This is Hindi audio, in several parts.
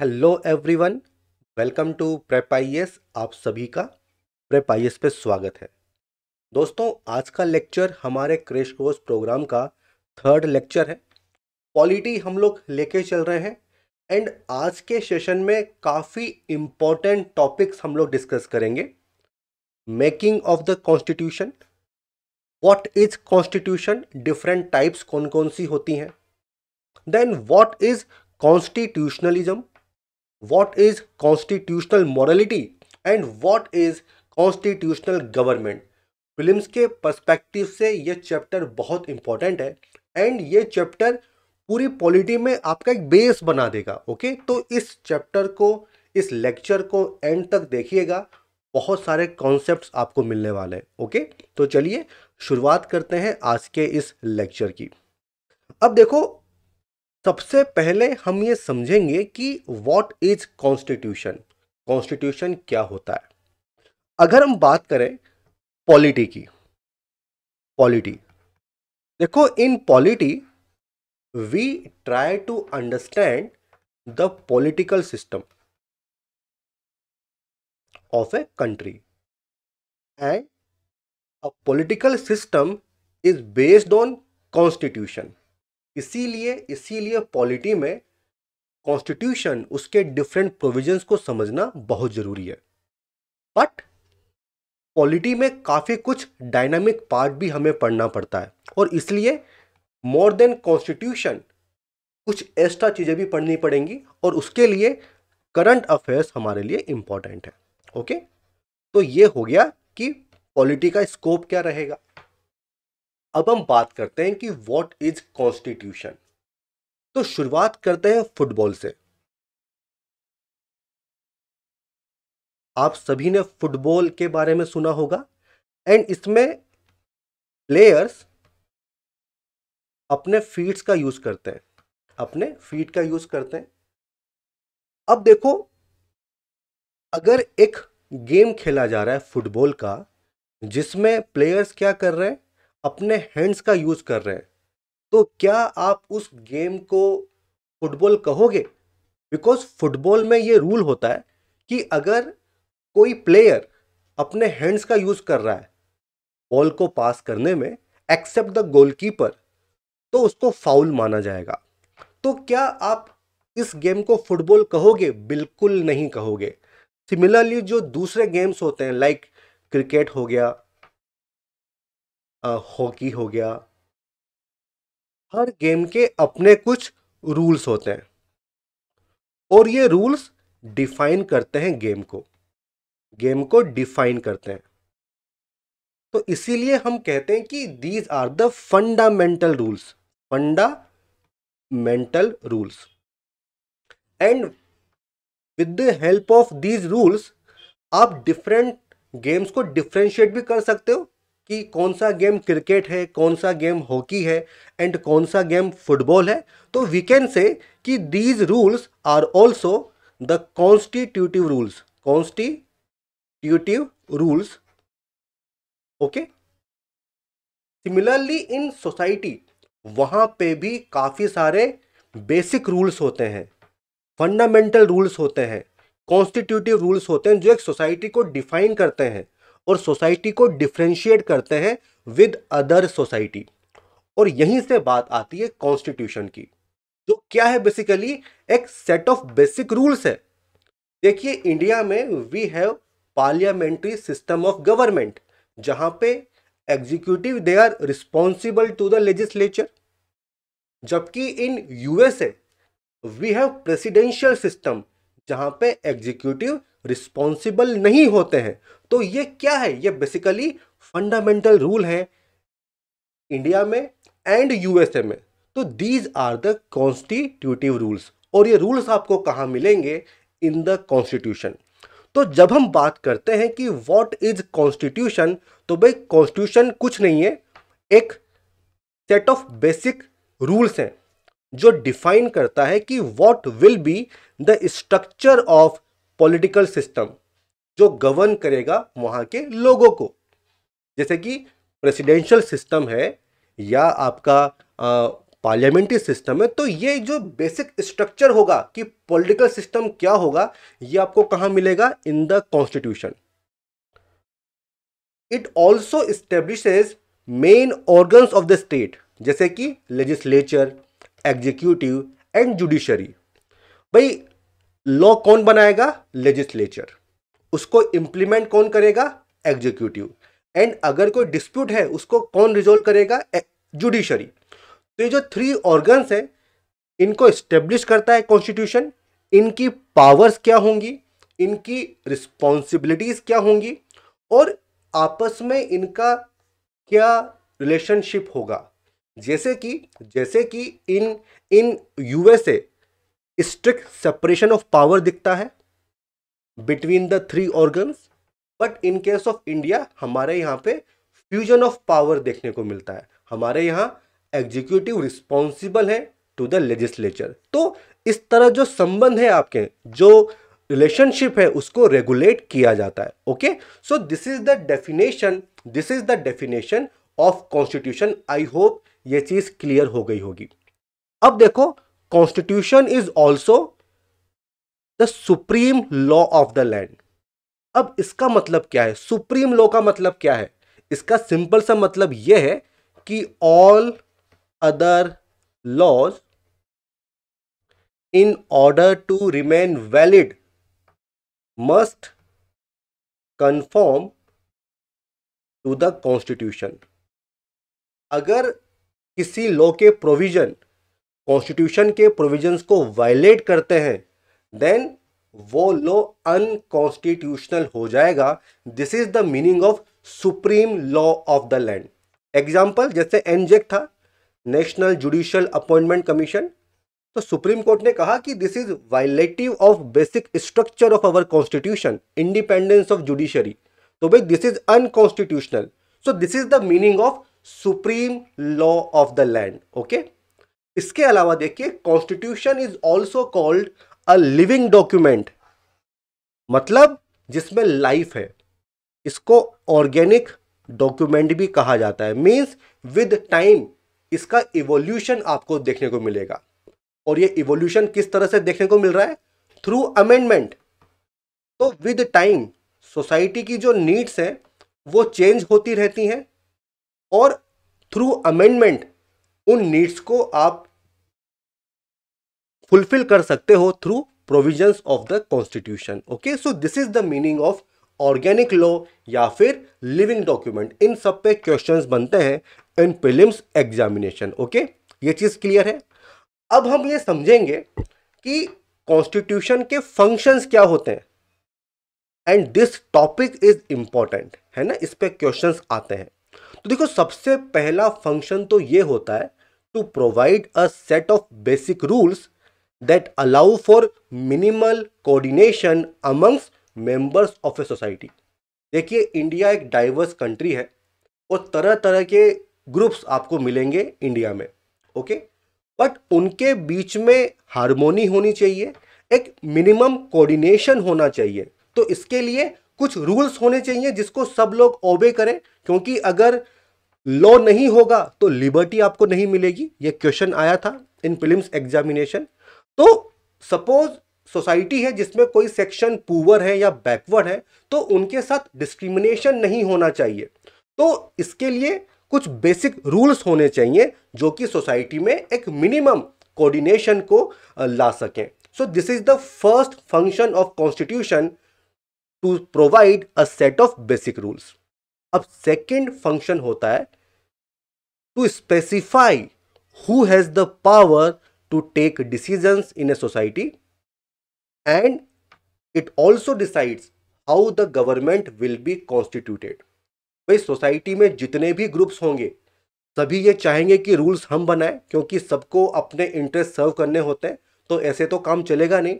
Hello everyone welcome to prep आप सभी का प्रेप आईएएस पे स्वागत है दोस्तों आज का लेक्चर हमारे क्रेश कोर्स प्रोग्राम का थर्ड लेक्चर है पॉलिटी हम लोग लेके चल रहे हैं एंड आज के सेशन में काफ़ी इम्पोर्टेंट टॉपिक्स हम लोग डिस्कस करेंगे making of the constitution what is constitution different types कौन कौन सी होती हैं then what is constitutionalism what is constitutional morality and what is constitutional government फिल्म के परस्पेक्टिव से ये चैप्टर बहुत इंपॉर्टेंट है एंड ये चैप्टर पूरी पॉलिटी में आपका एक बेस बना देगा ओके तो इस चैप्टर को इस लेक्चर को एंड तक देखिएगा बहुत सारे कॉन्सेप्ट आपको मिलने वाले हैं ओके तो चलिए शुरुआत करते हैं आज के इस लेक्चर की अब देखो सबसे पहले हम ये समझेंगे कि वॉट इज कॉन्स्टिट्यूशन कॉन्स्टिट्यूशन क्या होता है अगर हम बात करें पॉलिटी की पॉलिटी देखो in polity we try to understand the political system of a country and a political system is based on constitution इसीलिए इसीलिए पॉलिटी में कॉन्स्टिट्यूशन उसके डिफरेंट प्रोविजंस को समझना बहुत ज़रूरी है बट पॉलिटी में काफ़ी कुछ डायनामिक पार्ट भी हमें पढ़ना पड़ता है और इसलिए मोर देन कॉन्स्टिट्यूशन कुछ एक्स्ट्रा चीज़ें भी पढ़नी पड़ेंगी और उसके लिए करंट अफेयर्स हमारे लिए इम्पॉर्टेंट है ओके तो ये हो गया कि पॉलिटी का स्कोप क्या रहेगा अब हम बात करते हैं कि वॉट इज कॉन्स्टिट्यूशन तो शुरुआत करते हैं फुटबॉल से आप सभी ने फुटबॉल के बारे में सुना होगा एंड इसमें प्लेयर्स अपने फीट्स का यूज करते हैं अपने फीट का यूज करते हैं अब देखो अगर एक गेम खेला जा रहा है फुटबॉल का जिसमें प्लेयर्स क्या कर रहे हैं अपने हैंड्स का यूज कर रहे हैं तो क्या आप उस गेम को फुटबॉल कहोगे बिकॉज फुटबॉल में ये रूल होता है कि अगर कोई प्लेयर अपने हैंड्स का यूज कर रहा है बॉल को पास करने में एक्सेप्ट द गोलकीपर तो उसको फाउल माना जाएगा तो क्या आप इस गेम को फुटबॉल कहोगे बिल्कुल नहीं कहोगे सिमिलरली जो दूसरे गेम्स होते हैं लाइक क्रिकेट हो गया हॉकी हो गया हर गेम के अपने कुछ रूल्स होते हैं और ये रूल्स डिफाइन करते हैं गेम को गेम को डिफाइन करते हैं तो इसीलिए हम कहते हैं कि these are the fundamental rules fundamental rules and with the help of these rules आप डिफरेंट गेम्स को डिफ्रेंशिएट भी कर सकते हो कि कौन सा गेम क्रिकेट है कौन सा गेम हॉकी है एंड कौन सा गेम फुटबॉल है तो वी कैन से कि these rules are also the constitutive rules constitutive rules okay similarly in society वहाँ पे भी काफ़ी सारे बेसिक रूल्स होते हैं फंडामेंटल रूल्स होते हैं कॉन्स्टिट्यूटिव रूल्स होते हैं जो एक सोसाइटी को डिफाइन करते हैं और सोसाइटी को डिफ्रेंशिएट करते हैं विद अदर सोसाइटी और यहीं से बात आती है कॉन्स्टिट्यूशन की जो तो क्या है बेसिकली एक सेट ऑफ बेसिक रूल्स है देखिए इंडिया में we have parliamentary system of government जहां पे executive they are responsible to the legislature जबकि in USA we have presidential system जहां पे एग्जीक्यूटिव रिस्पॉन्सिबल नहीं होते हैं तो ये क्या है ये बेसिकली फंडामेंटल रूल है इंडिया में एंड यूएसए में तो these are the constitutive rules और ये रूल्स आपको कहाँ मिलेंगे इन द कॉन्स्टिट्यूशन तो जब हम बात करते हैं कि वॉट इज कॉन्स्टिट्यूशन तो भाई कॉन्स्टिट्यूशन कुछ नहीं है एक सेट ऑफ बेसिक रूल्स हैं जो डिफाइन करता है कि what will be the structure of political system जो गवर्न करेगा वहाँ के लोगों को जैसे कि प्रेसिडेंशियल सिस्टम है या आपका पार्लियामेंट्री सिस्टम है तो ये जो बेसिक स्ट्रक्चर होगा कि पॉलिटिकल सिस्टम क्या होगा ये आपको कहाँ मिलेगा in the constitution it also establishes main organs of the state जैसे कि लेजिस्लेचर एग्जीक्यूटिव एंड जुडिशरी भाई लॉ कौन बनाएगा लेजिस्लेचर उसको इम्प्लीमेंट कौन करेगा एग्जीक्यूटिव एंड अगर कोई डिस्प्यूट है उसको कौन रिजोल्व करेगा जुडिशरी तो ये जो थ्री ऑर्गन्स हैं इनको इस्टेब्लिश करता है कॉन्स्टिट्यूशन इनकी पावर्स क्या होंगी इनकी रिस्पॉन्सिबिलिटीज़ क्या होंगी और आपस में इनका क्या रिलेशनशिप होगा जैसे कि जैसे कि in in USA strict separation of power दिखता है between the three organs but in case of India हमारे यहाँ पे फ्यूजन ऑफ पावर देखने को मिलता है हमारे यहाँ एग्जीक्यूटिव रिस्पॉन्सिबल है टू द लेजिस्लेचर तो इस तरह जो संबंध है आपके जो रिलेशनशिप है उसको रेगुलेट किया जाता है okay so this is the definition this is the definition of constitution I hope ये चीज क्लियर हो गई होगी अब देखो constitution is also the supreme law of the land अब इसका मतलब क्या है सुप्रीम लॉ का मतलब क्या है इसका सिंपल सा मतलब यह है कि all other laws in order to remain valid must conform to the constitution अगर किसी लॉ के प्रोविजन कॉन्स्टिट्यूशन के प्रोविजंस को वायलेट करते हैं देन वो लॉ अनकॉन्स्टिट्यूशनल हो जाएगा this is the meaning of supreme law of the land example जैसे एनजेक था नेशनल जुडिशल अपॉइंटमेंट कमीशन तो सुप्रीम कोर्ट ने कहा कि this is violative of basic structure of our constitution independence of judiciary तो भाई this is unconstitutional so this is the meaning of supreme law of the land okay इसके अलावा देखिए constitution is also called a living document मतलब जिसमें लाइफ है इसको ऑर्गेनिक डॉक्यूमेंट भी कहा जाता है मीन्स विद टाइम इसका इवोल्यूशन आपको देखने को मिलेगा और ये इवोल्यूशन किस तरह से देखने को मिल रहा है थ्रू अमेंडमेंट तो विद टाइम सोसाइटी की जो नीड्स हैं वो चेंज होती रहती हैं और थ्रू अमेंडमेंट उन नीड्स को आप फुलफिल कर सकते हो through provisions of the constitution okay so this is the meaning of organic law या फिर लिविंग डॉक्यूमेंट इन सब पे क्वेश्चंस बनते हैं इन प्रिलिम्स एग्जामिनेशन ओके ये चीज़ क्लियर है अब हम ये समझेंगे कि कॉन्स्टिट्यूशन के फंक्शंस क्या होते हैं and this topic is important है ना इस पर क्वेश्चंस आते हैं तो देखो सबसे पहला फंक्शन तो ये होता है to provide a set of basic rules that allow for minimal coordination amongst members of a society देखिए इंडिया एक डाइवर्स कंट्री है और तरह तरह के ग्रुप्स आपको मिलेंगे इंडिया में ओके बट उनके बीच में हारमोनी होनी चाहिए एक मिनिमम कोऑर्डिनेशन होना चाहिए तो इसके लिए कुछ रूल्स होने चाहिए जिसको सब लोग ओबे करें क्योंकि अगर लॉ नहीं होगा तो लिबर्टी आपको नहीं मिलेगी ये क्वेश्चन आया था इन फिल्म्स एग्जामिनेशन तो सपोज सोसाइटी है जिसमें कोई सेक्शन पुअर है या बैकवर्ड है तो उनके साथ डिस्क्रिमिनेशन नहीं होना चाहिए तो इसके लिए कुछ बेसिक रूल्स होने चाहिए जो कि सोसाइटी में एक मिनिमम कोऑर्डिनेशन को ला सकें so this is the first function of constitution to provide a set of basic rules अब सेकेंड फंक्शन होता है to specify who has the power to take decision in a society and it also decides how the government will be constituted भाई सोसाइटी में जितने भी ग्रुप्स होंगे सभी ये चाहेंगे कि रूल्स हम बनाएं क्योंकि सबको अपने इंटरेस्ट सर्व करने होते हैं तो ऐसे तो काम चलेगा नहीं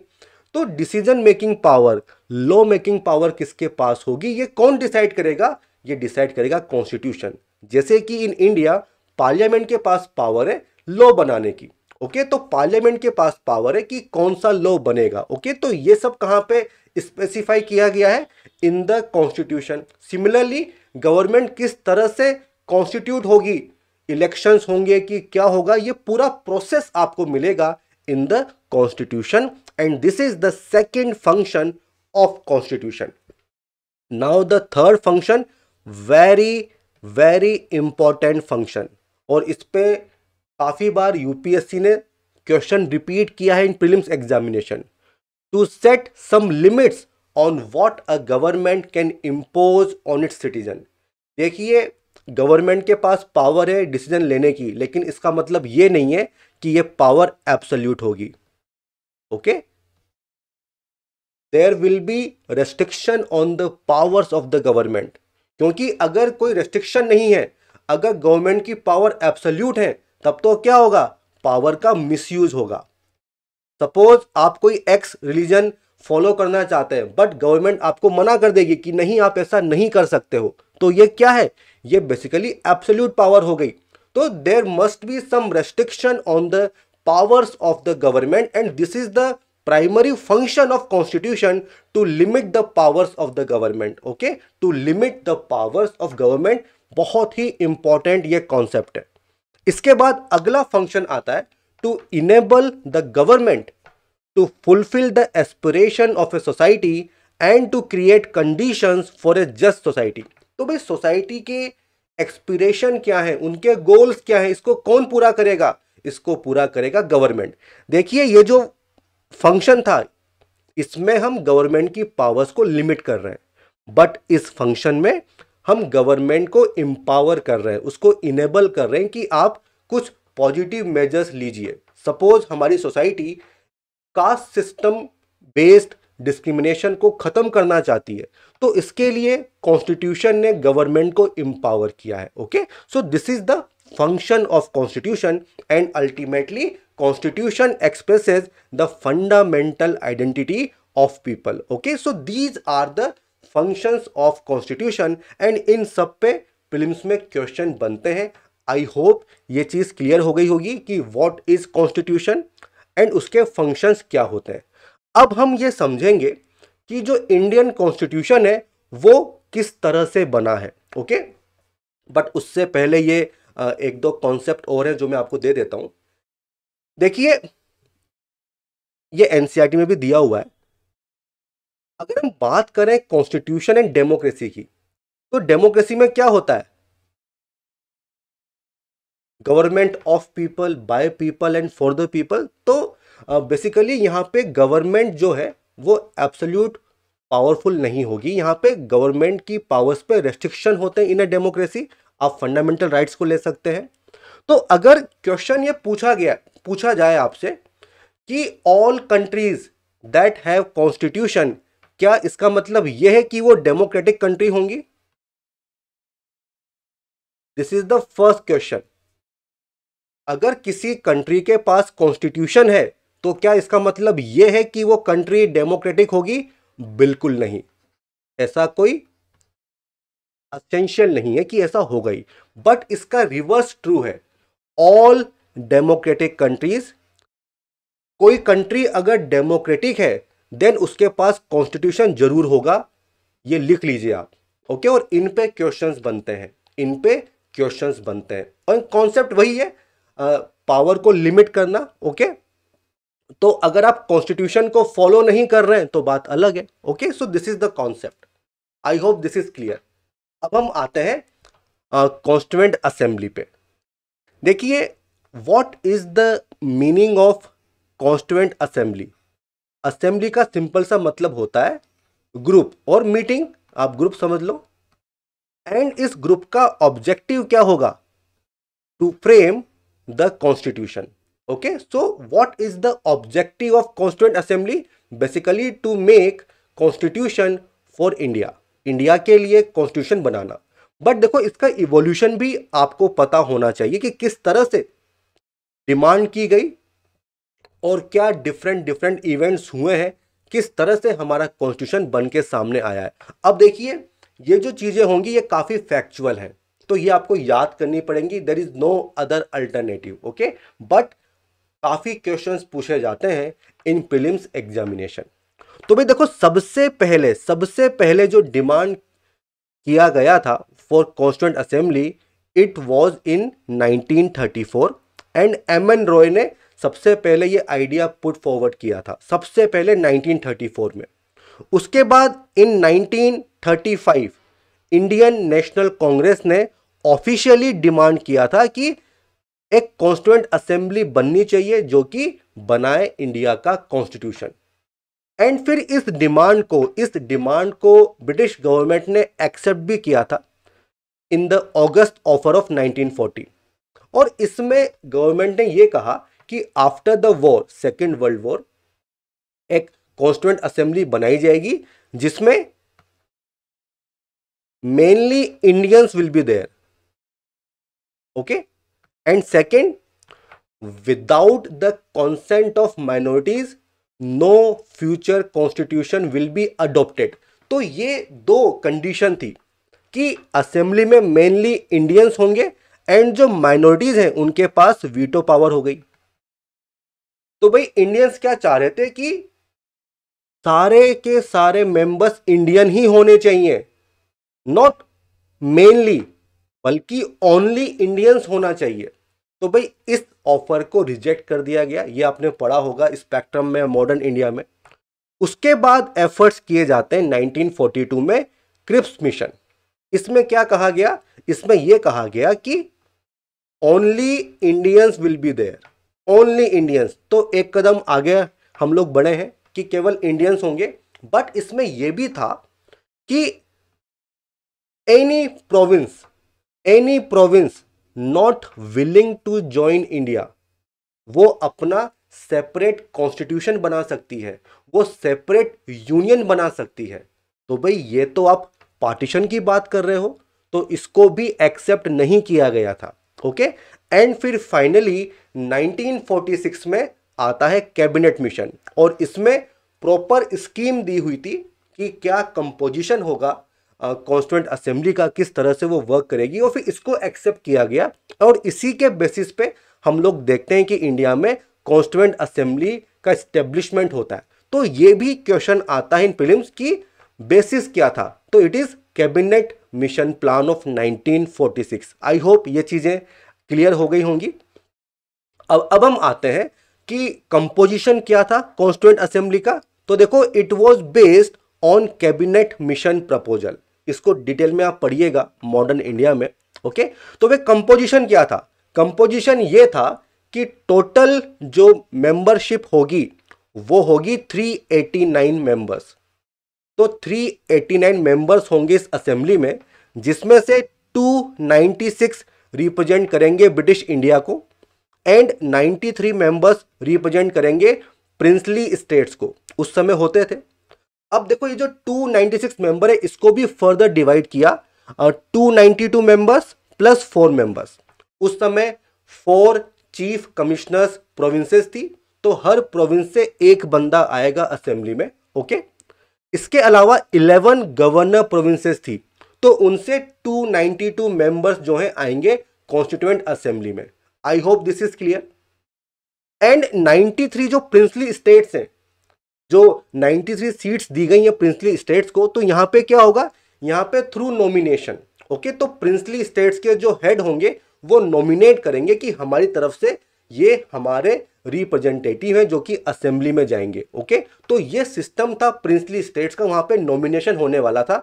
तो decision making power law making power किसके पास होगी ये कौन डिसाइड करेगा ये डिसाइड करेगा कॉन्स्टिट्यूशन जैसे कि इन इंडिया पार्लियामेंट के पास पावर है लॉ बनाने की ओके तो पार्लियामेंट के पास पावर है कि कौन सा लॉ बनेगा ओके तो ये सब कहाँ पे स्पेसिफाई किया गया है in the constitution similarly government किस तरह से कॉन्स्टिट्यूट होगी इलेक्शंस होंगे कि क्या होगा ये पूरा प्रोसेस आपको मिलेगा in the constitution and this is the second function of constitution now the third function very very important function और इस पर काफ़ी बार यूपीएससी ने क्वेश्चन रिपीट किया है in prelims examination to set some limits on what a government can impose on its citizen देखिए गवर्नमेंट के पास पावर है डिसीजन लेने की लेकिन इसका मतलब ये नहीं है कि ये पावर एब्सोल्यूट होगी okay there will be restriction on the powers of the government क्योंकि अगर कोई रेस्ट्रिक्शन नहीं है अगर गवर्नमेंट की पावर एब्सोल्यूट है तब तो क्या होगा पावर का मिसयूज होगा सपोज आप कोई एक्स रिलीजन फॉलो करना चाहते हैं बट गवर्नमेंट आपको मना कर देगी कि नहीं आप ऐसा नहीं कर सकते हो तो ये क्या है ये बेसिकली एब्सोल्यूट पावर हो गई तो there must be some restriction on the powers of the government and this is the primary function of constitution to limit the powers of the government okay to limit the powers of government बहुत ही इंपॉर्टेंट ये कॉन्सेप्ट है इसके बाद अगला फंक्शन आता है to enable the government to fulfil the aspiration of a society and to create conditions for a just society तो भाई सोसाइटी के एक्सपिरेशन क्या है उनके गोल्स क्या है इसको कौन पूरा करेगा इसको पूरा करेगा गवर्नमेंट देखिए ये जो फंक्शन था इसमें हम गवर्नमेंट की पावर्स को लिमिट कर रहे हैं बट इस फंक्शन में हम गवर्नमेंट को एम्पावर कर रहे हैं उसको इनेबल कर रहे हैं कि आप कुछ पॉजिटिव मेजर्स लीजिए सपोज हमारी society caste system based discrimination को ख़त्म करना चाहती है तो इसके लिए कॉन्स्टिट्यूशन ने गवर्नमेंट को एम्पावर किया है okay so this is the function of constitution and ultimately constitution expresses the fundamental identity of people okay so these are the functions of constitution and in सब पे prelims में question बनते हैं आई होप ये चीज़ क्लियर हो गई होगी कि वॉट इज़ कॉन्स्टिट्यूशन एंड उसके फंक्शंस क्या होते हैं अब हम ये समझेंगे कि जो इंडियन कॉन्स्टिट्यूशन है वो किस तरह से बना है ओके बट उससे पहले ये एक दो कॉन्सेप्ट और हैं जो मैं आपको दे देता हूँ देखिए ये एनसीईआरटी e में भी दिया हुआ है अगर हम बात करें कॉन्स्टिट्यूशन एंड डेमोक्रेसी की तो डेमोक्रेसी में क्या होता है government of people by people and for the people तो बेसिकली यहां पे गवर्नमेंट जो है वो एब्सोल्यूट पावरफुल नहीं होगी यहां पे गवर्नमेंट की पावर्स पे रेस्ट्रिक्शन होते हैं इन अ डेमोक्रेसी आप फंडामेंटल राइट्स को ले सकते हैं तो अगर क्वेश्चन ये पूछा गया पूछा जाए आपसे कि all countries that have constitution क्या इसका मतलब यह है कि वो डेमोक्रेटिक कंट्री होंगी this is the first question अगर किसी कंट्री के पास कॉन्स्टिट्यूशन है तो क्या इसका मतलब यह है कि वो कंट्री डेमोक्रेटिक होगी बिल्कुल नहीं ऐसा कोई असेंशियल नहीं है कि ऐसा हो गई बट इसका रिवर्स ट्रू है ऑल डेमोक्रेटिक कंट्रीज कोई कंट्री अगर डेमोक्रेटिक है देन उसके पास कॉन्स्टिट्यूशन जरूर होगा ये लिख लीजिए आप ओके और इन पे क्वेश्चंस बनते हैं इन पे क्वेश्चंस बनते हैं और कॉन्सेप्ट वही है पावर को लिमिट करना ओके तो अगर आप कॉन्स्टिट्यूशन को फॉलो नहीं कर रहे हैं तो बात अलग है okay so this is the concept I hope this is clear अब हम आते हैं कॉन्स्टिट्यूंट असेंबली पे देखिए what is the meaning of constituent assembly assembly का सिंपल सा मतलब होता है ग्रुप और मीटिंग आप ग्रुप समझ लो एंड इस ग्रुप का ऑब्जेक्टिव क्या होगा to frame the constitution okay so what is the objective of constituent assembly basically to make constitution for India India के लिए कॉन्स्टिट्यूशन बनाना बट देखो इसका इवोल्यूशन भी आपको पता होना चाहिए कि किस तरह से डिमांड की गई और क्या डिफरेंट डिफरेंट इवेंट्स हुए हैं किस तरह से हमारा कॉन्स्टिट्यूशन बन के सामने आया है अब देखिए ये जो चीज़ें होंगी ये काफ़ी फैक्चुअल हैं तो ये आपको याद करनी पड़ेंगी there is no other alternative okay but काफ़ी क्वेश्चंस पूछे जाते हैं इन फिलिम्स एग्जामिनेशन तो भाई देखो सबसे पहले सबसे पहले जो डिमांड किया गया था for constituent assembly it was in 1934 and M N Roy ने सबसे पहले ये आइडिया पुट फॉरवर्ड किया था सबसे पहले 1934 में उसके बाद इन 1935 इंडियन नेशनल कांग्रेस ने ऑफिशियली डिमांड किया था कि एक कॉन्स्टिट्यूंट असेंबली बननी चाहिए जो कि बनाए इंडिया का कॉन्स्टिट्यूशन एंड फिर इस डिमांड को इस डिमांड को ब्रिटिश गवर्नमेंट ने एक्सेप्ट भी किया था in the August offer of 1940 और इसमें गवर्नमेंट ने यह कहा कि after the war second world war एक कॉन्स्टिट्यूंट असेंबली बनाई जाएगी जिसमें mainly Indians will be there okay and second without the consent of minorities no future constitution will be adopted तो ये दो कंडीशन थी कि असेंबली में मेनली इंडियंस होंगे एंड जो माइनॉरिटीज़ हैं उनके पास वीटो पावर हो गई तो भाई इंडियंस क्या चाह रहे थे कि सारे के सारे मेंबर्स इंडियन ही होने चाहिए नॉट मेनली बल्कि ओनली इंडियंस होना चाहिए तो भाई इस ऑफर को रिजेक्ट कर दिया गया ये आपने पढ़ा होगा स्पेक्ट्रम में मॉडर्न इंडिया में उसके बाद एफर्ट्स किए जाते हैं 1942 में क्रिप्स मिशन इसमें क्या कहा गया इसमें यह कहा गया कि only Indians will be there only Indians तो एक कदम आगे हम लोग बढ़े हैं कि केवल इंडियंस होंगे बट इसमें यह भी था कि any province any province not willing to join India वो अपना सेपरेट कॉन्स्टिट्यूशन बना सकती है वो सेपरेट यूनियन बना सकती है तो भाई ये तो आप पार्टीशन की बात कर रहे हो तो इसको भी एक्सेप्ट नहीं किया गया था ओके एंड फिर फाइनली 1946 में आता है कैबिनेट मिशन और इसमें प्रॉपर स्कीम दी हुई थी कि क्या कंपोजिशन होगा कॉन्स्टिट्यूंट असेंबली का किस तरह से वो वर्क करेगी और फिर इसको एक्सेप्ट किया गया और इसी के बेसिस पे हम लोग देखते हैं कि इंडिया में कॉन्स्टिट्यूंट असेंबली का इस्टेब्लिशमेंट होता है तो ये भी क्वेश्चन आता है इन फिल्म की बेसिस क्या था तो it is cabinet mission plan of 1946 I hope ये चीज़ें क्लियर हो गई होंगी अब अब हम आते हैं कि कंपोजिशन क्या था कॉन्स्टिट्यूंट असेंबली का तो देखो it was based on cabinet mission proposal इसको डिटेल में आप पढ़िएगा मॉडर्न इंडिया में ओके तो वे कंपोजिशन क्या था कंपोजिशन ये था कि टोटल जो मेंबरशिप होगी वो होगी 389 मेंबर्स तो 389 मेंबर्स होंगे इस असेंबली में जिसमें से 296 रिप्रेजेंट करेंगे ब्रिटिश इंडिया को एंड 93 मेंबर्स रिप्रेजेंट करेंगे प्रिंसली स्टेट्स को उस समय होते थे अब देखो ये जो 296 मेंबर है इसको भी फर्दर डिवाइड किया और 292 मेंबर्स प्लस फोर मेंबर्स उस समय फोर चीफ कमिश्नर्स प्रोविंसेस थी तो हर प्रोविंस से एक बंदा आएगा असेंबली में ओके okay? इसके अलावा 11 गवर्नर प्रोविंसेस थी तो उनसे 292 मेंबर्स जो हैं आएंगे कॉन्स्टिट्यूएंट असेंबली में I hope this is clear and 93 जो प्रिंसली स्टेट्स हैं जो 93 सीट्स दी गई हैं प्रिंसली स्टेट्स को तो यहाँ पे क्या होगा यहाँ पे थ्रू नॉमिनेशन ओके तो प्रिंसली स्टेट्स के जो हेड होंगे वो नॉमिनेट करेंगे कि हमारी तरफ से ये हमारे रिप्रेजेंटेटिव हैं जो कि असेंबली में जाएंगे ओके तो ये सिस्टम था प्रिंसली स्टेट्स का वहां पे नॉमिनेशन होने वाला था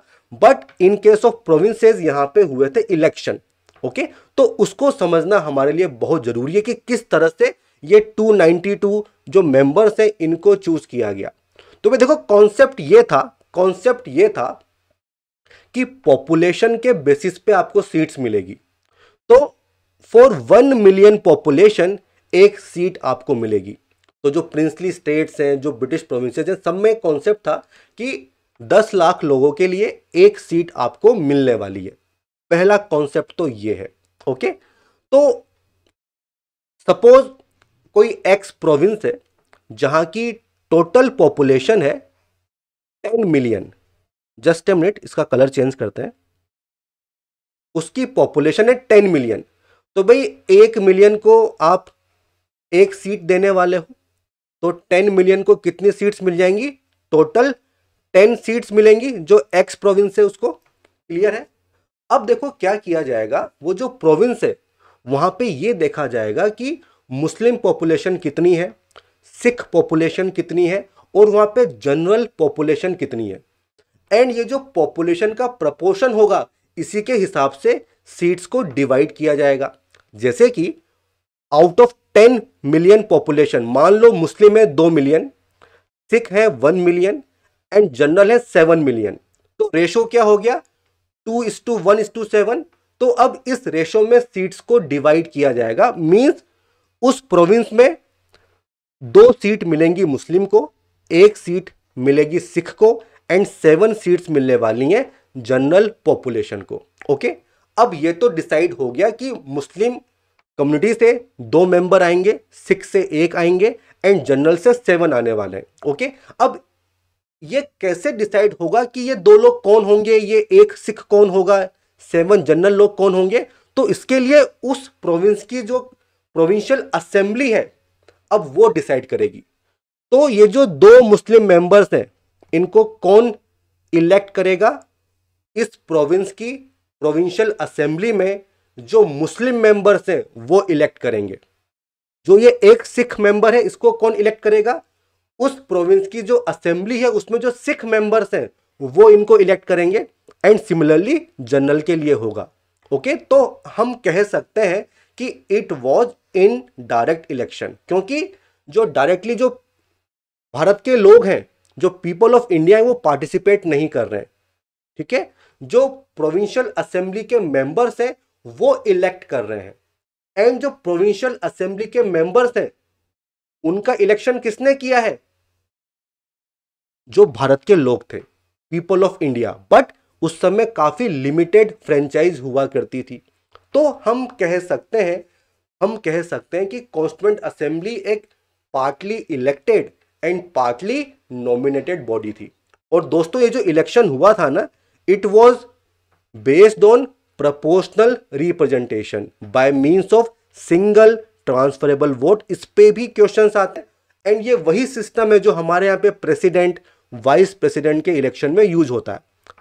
but in case of provinces यहां पे हुए थे इलेक्शन ओके तो उसको समझना हमारे लिए बहुत जरूरी है कि किस तरह से ये 292 जो मेंबर्स हैं इनको चूज किया गया तो भाई देखो कॉन्सेप्ट ये था कॉन्सेप्ट ये था कि पॉपुलेशन के बेसिस पे आपको सीट्स मिलेगी तो फॉर वन मिलियन पॉपुलेशन एक सीट आपको मिलेगी तो जो प्रिंसली स्टेट्स हैं जो ब्रिटिश प्रोविंस हैं सब में कॉन्सेप्ट था कि दस लाख लोगों के लिए एक सीट आपको मिलने वाली है पहला कॉन्सेप्ट तो ये है ओके तो सपोज कोई एक्स प्रोविंस है जहां की टोटल पॉपुलेशन है ten million just a minute इसका कलर चेंज करते हैं उसकी पॉपुलेशन है टेन मिलियन तो भाई एक मिलियन को आप एक सीट देने वाले हो तो टेन मिलियन को कितनी सीट्स मिल जाएंगी टोटल टेन सीट्स मिलेंगी जो एक्स प्रोविंस है उसको क्लियर है अब देखो क्या किया जाएगा वो जो प्रोविंस है वहां पे ये देखा जाएगा कि मुस्लिम पॉपुलेशन कितनी है सिख पॉपुलेशन कितनी है और वहाँ पे जनरल पॉपुलेशन कितनी है एंड ये जो पॉपुलेशन का प्रपोर्शन होगा इसी के हिसाब से सीट्स को डिवाइड किया जाएगा जैसे कि out of ten million population मान लो मुस्लिम है दो मिलियन सिख है वन मिलियन एंड जनरल है सेवन मिलियन तो रेशो क्या हो गया two is to one is to seven तो अब इस रेशो में सीट्स को डिवाइड किया जाएगा मीन्स उस प्रोविंस में दो सीट मिलेंगी मुस्लिम को एक सीट मिलेगी सिख को एंड सेवन सीट्स मिलने वाली हैं जनरल पॉपुलेशन को ओके अब ये तो डिसाइड हो गया कि मुस्लिम कम्युनिटी से दो मेंबर आएंगे सिक्स से एक आएंगे एंड जनरल से सेवन आने वाले हैं ओके अब ये कैसे डिसाइड होगा कि ये दो लोग कौन होंगे ये एक सिख कौन होगा सेवन जनरल लोग कौन होंगे तो इसके लिए उस प्रोविंस की जो प्रोविंशियल असेंबली है अब वो डिसाइड करेगी तो ये जो दो मुस्लिम मेंबर्स हैं इनको कौन इलेक्ट करेगा इस प्रोविंस की प्रोविंशियल असेंबली में जो मुस्लिम मेंबर्स हैं वो इलेक्ट करेंगे जो ये एक सिख मेंबर है इसको कौन इलेक्ट करेगा उस प्रोविंस की जो असेंबली है उसमें जो सिख मेंबर्स हैं वो इनको इलेक्ट करेंगे एंड सिमिलरली जनरल के लिए होगा ओके okay? तो हम कह सकते हैं कि it was indirect election क्योंकि जो डायरेक्टली जो भारत के लोग हैं जो पीपल ऑफ इंडिया है वो पार्टिसिपेट नहीं कर रहे हैं ठीक है जो प्रोविंशियल असेंबली के मेंबर्स हैं वो इलेक्ट कर रहे हैं एंड जो प्रोविंशियल असेंबली के मेंबर्स हैं उनका इलेक्शन किसने किया है जो भारत के लोग थे पीपल ऑफ इंडिया बट उस समय काफ़ी लिमिटेड फ्रेंचाइज हुआ करती थी तो हम कह सकते हैं हम कह सकते हैं कि कॉन्स्टिट्यूंट असेंबली एक partly elected and partly nominated body थी और दोस्तों ये जो इलेक्शन हुआ था ना it was based on proportional representation by means of single transferable vote इस पे भी क्वेश्चन आते हैं एंड ये वही सिस्टम है जो हमारे यहाँ पे प्रेसिडेंट वाइस प्रेसिडेंट के इलेक्शन में यूज होता है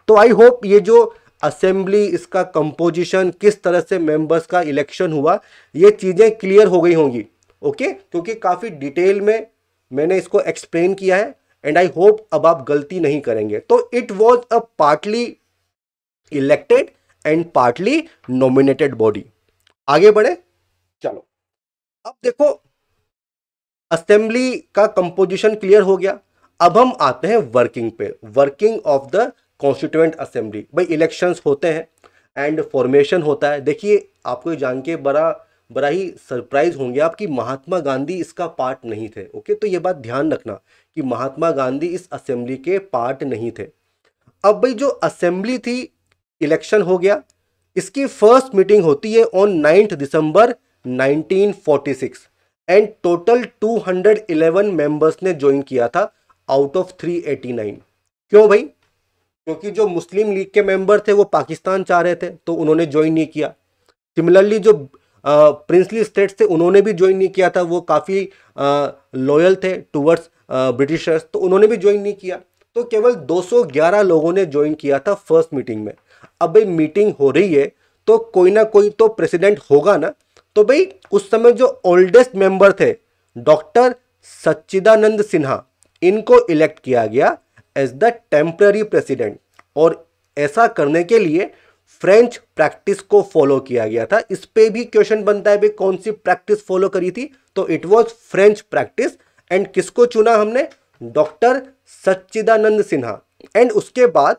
तो आई होप ये जो असेंबली इसका कंपोजिशन किस तरह से मेंबर्स का इलेक्शन हुआ ये चीज़ें क्लियर हो गई होंगी ओके okay? क्योंकि काफ़ी डिटेल में मैंने इसको एक्सप्लेन किया है एंड आई होप अब आप गलती नहीं करेंगे तो it was a partly elected and partly nominated body आगे बढ़े चलो अब देखो असेंबली का कंपोजिशन क्लियर हो गया अब हम आते हैं वर्किंग पे working of the constituent assembly भाई इलेक्शंस होते हैं एंड फॉर्मेशन होता है देखिए आपको जान के बड़ा बड़ा ही सरप्राइज होंगे आप कि महात्मा गांधी इसका पार्ट नहीं थे ओके तो ये बात ध्यान रखना कि महात्मा गांधी इस असेंबली के पार्ट नहीं थे अब भाई जो असेंबली थी इलेक्शन हो गया इसकी फर्स्ट मीटिंग होती है on ninth December 1946 and total 211 members ने ज्वाइन किया था आउट ऑफ 389 क्यों भाई क्योंकि जो मुस्लिम लीग के मेंबर थे वो पाकिस्तान चाह रहे थे तो उन्होंने ज्वाइन नहीं किया सिमिलरली जो प्रिंसली स्टेट्स थे उन्होंने भी ज्वाइन नहीं किया था वो काफ़ी लॉयल थे टूवर्ड्स ब्रिटिशर्स तो उन्होंने भी ज्वाइन नहीं किया तो केवल 211 लोगों ने ज्वाइन किया था फर्स्ट मीटिंग में अब भाई मीटिंग हो रही है तो कोई ना कोई तो प्रेसिडेंट होगा ना तो भाई उस समय जो ओल्डेस्ट मेंबर थे डॉक्टर सच्चिदानंद सिन्हा इनको इलेक्ट किया गया एज द टेम्प्ररी प्रेसिडेंट और ऐसा करने के लिए फ्रेंच प्रैक्टिस को फॉलो किया गया था इस पर भी क्वेश्चन बनता है भाई कौन सी प्रैक्टिस फॉलो करी थी तो it was French practice and किसको चुना हमने डॉक्टर सच्चिदानंद सिन्हा एंड उसके बाद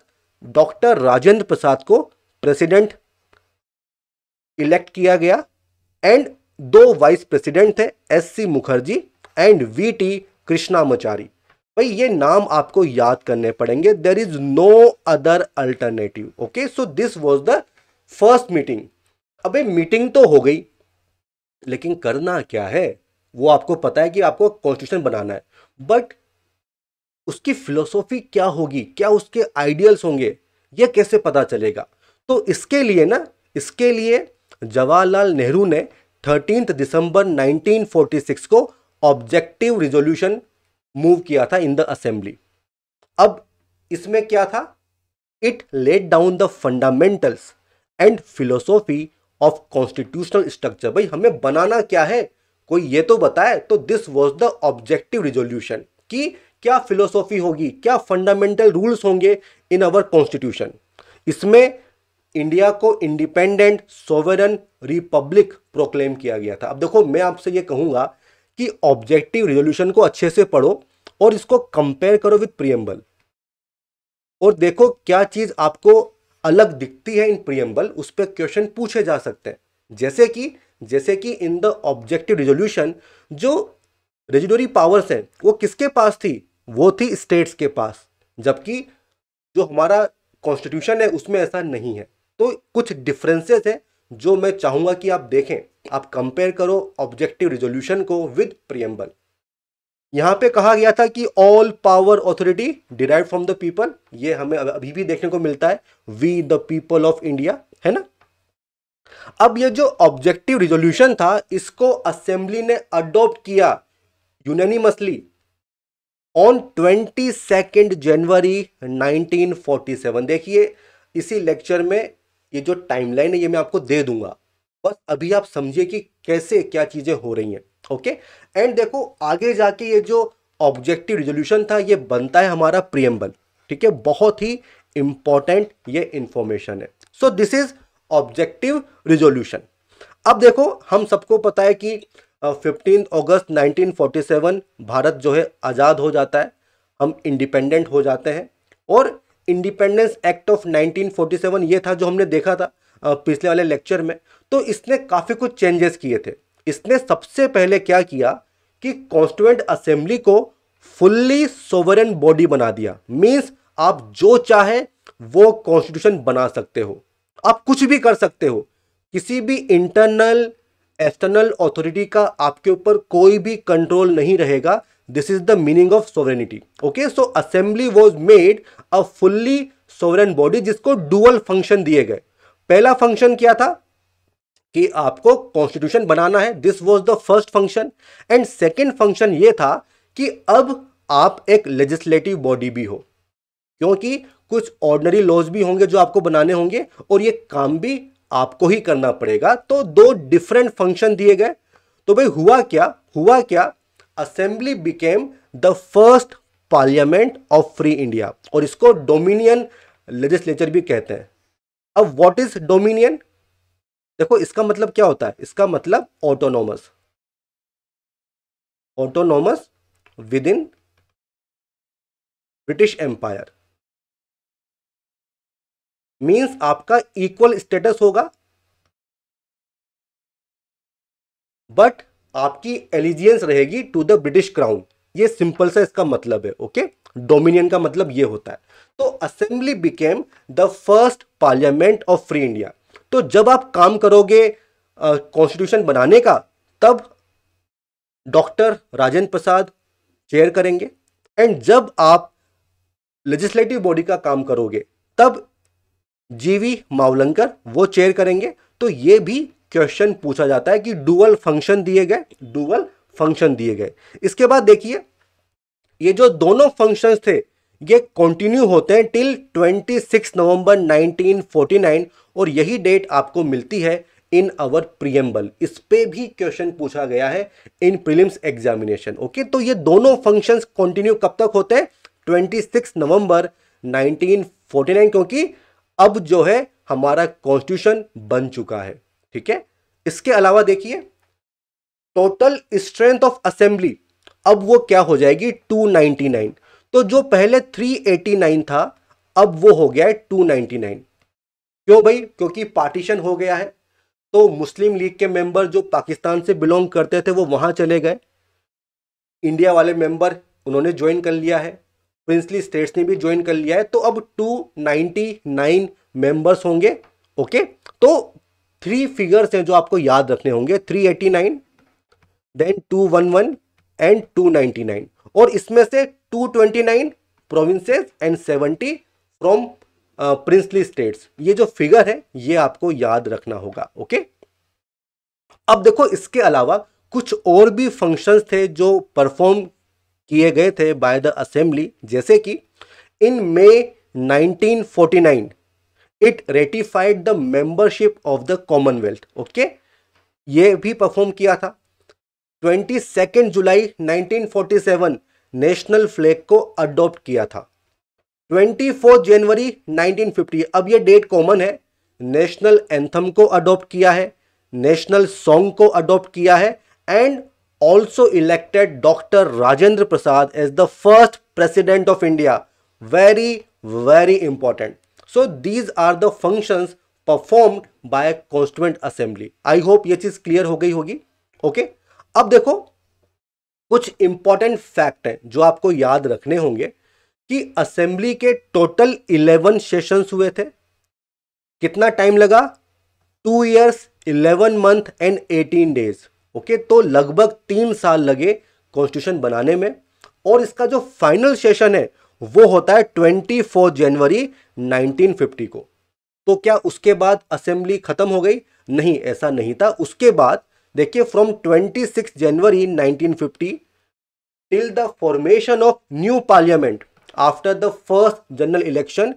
डॉक्टर राजेंद्र प्रसाद को प्रेसिडेंट इलेक्ट किया गया एंड दो वाइस प्रेसिडेंट थे S C Mukherjee and V T Krishnamachari भाई ये नाम आपको याद करने पड़ेंगे there is no other alternative okay so this was the first meeting अबे मीटिंग तो हो गई लेकिन करना क्या है वो आपको पता है कि आपको कॉन्स्टिट्यूशन बनाना है बट उसकी फिलोसॉफी क्या होगी क्या उसके आइडियल्स होंगे यह कैसे पता चलेगा तो इसके लिए ना इसके लिए जवाहरलाल नेहरू ने थर्टीन दिसंबर 1946 को ऑब्जेक्टिव रिजोल्यूशन मूव किया था इन द असेंबली अब इसमें क्या था it laid down the fundamentals and philosophy of constitutional structure भाई हमें बनाना क्या है कोई ये तो बताए तो this was the objective resolution कि क्या फिलोसॉफी होगी क्या फंडामेंटल रूल्स होंगे इन अवर कॉन्स्टिट्यूशन इसमें इंडिया को इंडिपेंडेंट सोवरन रिपब्लिक प्रोक्लेम किया गया था अब देखो मैं आपसे ये कहूँगा कि ऑब्जेक्टिव रिजोल्यूशन को अच्छे से पढ़ो और इसको कंपेयर करो विथ प्रियम्बल और देखो क्या चीज़ आपको अलग दिखती है इन प्रियम्बल उस पर क्वेश्चन पूछे जा सकते हैं जैसे कि जैसे कि इन द ऑब्जेक्टिव रिजोल्यूशन जो रेजिडोरी पावर्स हैं वो किसके पास थी वो थी स्टेट्स के पास जबकि जो हमारा कॉन्स्टिट्यूशन है उसमें ऐसा नहीं है तो कुछ डिफरेंसेस हैं जो मैं चाहूँगा कि आप देखें आप कंपेयर करो ऑब्जेक्टिव रिजोल्यूशन को विद प्रियम्बल यहाँ पे कहा गया था कि all power authority derive from the people ये हमें अभी भी देखने को मिलता है we the people of India है ना अब ये जो ऑब्जेक्टिव रिजोल्यूशन था इसको असेंबली ने अडॉप्ट किया unanimously on twenty second January 1947 देखिए इसी लेक्चर में ये जो टाइमलाइन है ये मैं आपको दे दूंगा बस अभी आप समझिए कि कैसे क्या चीज़ें हो रही हैं ओके एंड देखो आगे जाके ये जो ऑब्जेक्टिव रिजोल्यूशन था ये बनता है हमारा प्रियम्बल ठीक है बहुत ही इंपॉर्टेंट ये इंफॉर्मेशन है so this is objective resolution अब देखो हम सबको पता है कि फिफ्टीन अगस्त 1947 भारत जो है आज़ाद हो जाता है हम इंडिपेंडेंट हो जाते हैं और इंडिपेंडेंस एक्ट ऑफ 1947 ये था जो हमने देखा था पिछले वाले लेक्चर में तो इसने काफ़ी कुछ चेंजेस किए थे इसने सबसे पहले क्या किया कि कॉन्स्टिट्यूंट असेंबली को फुल्ली सोवरन बॉडी बना दिया मीन्स आप जो चाहे वो कॉन्स्टिट्यूशन बना सकते हो आप कुछ भी कर सकते हो किसी भी इंटरनल एक्सटर्नल ऑथोरिटी का आपके ऊपर कोई भी कंट्रोल नहीं रहेगा this is the meaning of sovereignty okay so assembly was made a fully sovereign body जिसको डुअल फंक्शन दिए गए पहला फंक्शन क्या था कि आपको कॉन्स्टिट्यूशन बनाना है this was the first function and second function ये था कि अब आप एक लेजिस्लेटिव बॉडी भी हो क्योंकि कुछ ऑर्डनरी लॉज भी होंगे जो आपको बनाने होंगे और ये काम भी आपको ही करना पड़ेगा तो दो डिफरेंट फंक्शन दिए गए तो भाई हुआ क्या हुआ क्या assembly became the first parliament of free India और इसको डोमिनियन लेजिस्लेचर भी कहते हैं अब व्हाट इज डोमिनियन देखो इसका मतलब क्या होता है इसका मतलब autonomous autonomous within British empire means आपका इक्वल स्टेटस होगा बट आपकी एलिजियंस रहेगी टू द ब्रिटिश क्राउन ये सिंपल सा इसका मतलब है ओके डोमिनियन का मतलब ये होता है तो assembly became the first parliament of free India तो जब आप काम करोगे कॉन्स्टिट्यूशन बनाने का तब डॉक्टर राजेंद्र प्रसाद चेयर करेंगे एंड जब आप लेजिस्लेटिव बॉडी का काम करोगे तब जीवी मावलंकर वो चेयर करेंगे तो ये भी क्वेश्चन पूछा जाता है कि डुअल फंक्शन दिए गए डुअल फंक्शन दिए गए इसके बाद देखिए ये जो दोनों फंक्शंस थे ये कंटिन्यू होते हैं टिल 26 नवंबर 1949 और यही डेट आपको मिलती है इन अवर प्रियम्बल इस पे भी क्वेश्चन पूछा गया है इन प्रीलिम्स एग्जामिनेशन ओके तो ये दोनों फंक्शंस कंटिन्यू कब तक होते हैं 26 नवंबर 1949 क्योंकि अब जो है हमारा कॉन्स्टिट्यूशन बन चुका है ठीक है इसके अलावा देखिए टोटल स्ट्रेंथ ऑफ असेंबली अब वो क्या हो जाएगी 299 तो जो पहले 389 था अब वो हो गया है 299 क्यों भाई क्योंकि पार्टीशन हो गया है तो मुस्लिम लीग के मेंबर जो पाकिस्तान से बिलोंग करते थे वो वहां चले गए इंडिया वाले मेंबर उन्होंने ज्वाइन कर लिया है प्रिंसली स्टेट्स ने भी ज्वाइन कर लिया है तो अब 299 मेंबर्स होंगे ओके तो थ्री फिगर्स हैं जो आपको याद रखने होंगे 389 देन 211 एंड 299 और इसमें से 229 provinces and 70 from princely states ये जो फिगर है ये आपको याद रखना होगा ओके okay? अब देखो इसके अलावा कुछ और भी फंक्शंस थे जो परफॉर्म किए गए थे बाय द असेंबली जैसे कि in May 1949 it ratified the membership of the commonwealth okay ये भी परफॉर्म किया था twenty second July 1947 national flag को अडॉप्ट किया था 24 जनवरी 1950 अब ये डेट कॉमन है नेशनल एंथम को अडॉप्ट किया है नेशनल सॉन्ग को अडॉप्ट किया है and also elected Dr. Rajendra Prasad as the first president of India. Very, very important. So these are the functions performed by a constituent assembly. I hope ये चीज clear हो गई होगी okay? अब देखो कुछ इंपॉर्टेंट फैक्ट हैं जो आपको याद रखने होंगे कि असेंबली के टोटल इलेवन सेशंस हुए थे कितना टाइम लगा two years eleven month and eighteen days okay तो लगभग तीन साल लगे कॉन्स्टिट्यूशन बनाने में और इसका जो फाइनल सेशन है वो होता है ट्वेंटी जनवरी नाइनटीन को तो क्या उसके बाद असेंबली ख़त्म हो गई नहीं ऐसा नहीं था उसके बाद देखिए from 26 January 1950 till the formation of new parliament after the first general election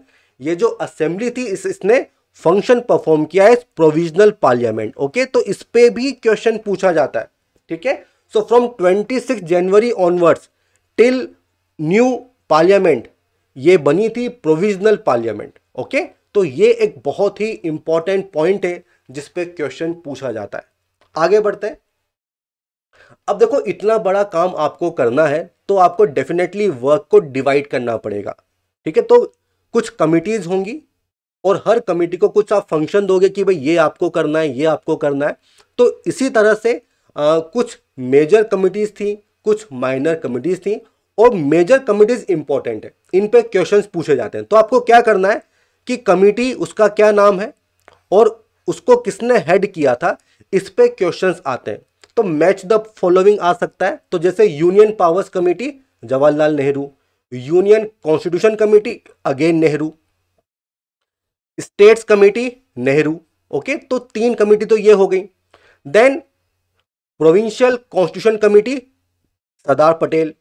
ये जो असेंबली थी इस इसने फंक्शन परफॉर्म किया है प्रोविजनल पार्लियामेंट ओके तो इस पर भी क्वेश्चन पूछा जाता है ठीक है so from twenty six January onwards till new parliament ये बनी थी प्रोविजनल पार्लियामेंट ओके तो ये एक बहुत ही इंपॉर्टेंट पॉइंट है जिस पे क्वेश्चन पूछा जाता है आगे बढ़ते हैं अब देखो इतना बड़ा काम आपको करना है तो आपको डेफिनेटली वर्क को डिवाइड करना पड़ेगा ठीक है तो कुछ कमिटीज़ होंगी और हर कमेटी को कुछ आप फंक्शन दोगे कि भाई ये आपको करना है ये आपको करना है तो इसी तरह से आ, कुछ मेजर कमिटीज़ थी कुछ माइनर कमिटीज़ थी और मेजर कमिटीज़ इंपॉर्टेंट है इन पे क्वेश्चन पूछे जाते हैं तो आपको क्या करना है कि कमिटी उसका क्या नाम है और उसको किसने हेड किया था इस पे क्वेश्चन आते हैं तो मैच द फॉलोइंग आ सकता है तो जैसे union powers committee Jawaharlal Nehru union constitution committee again Nehru states committee Nehru okay तो तीन कमेटी तो ये हो गई then provincial constitution committee Sardar Patel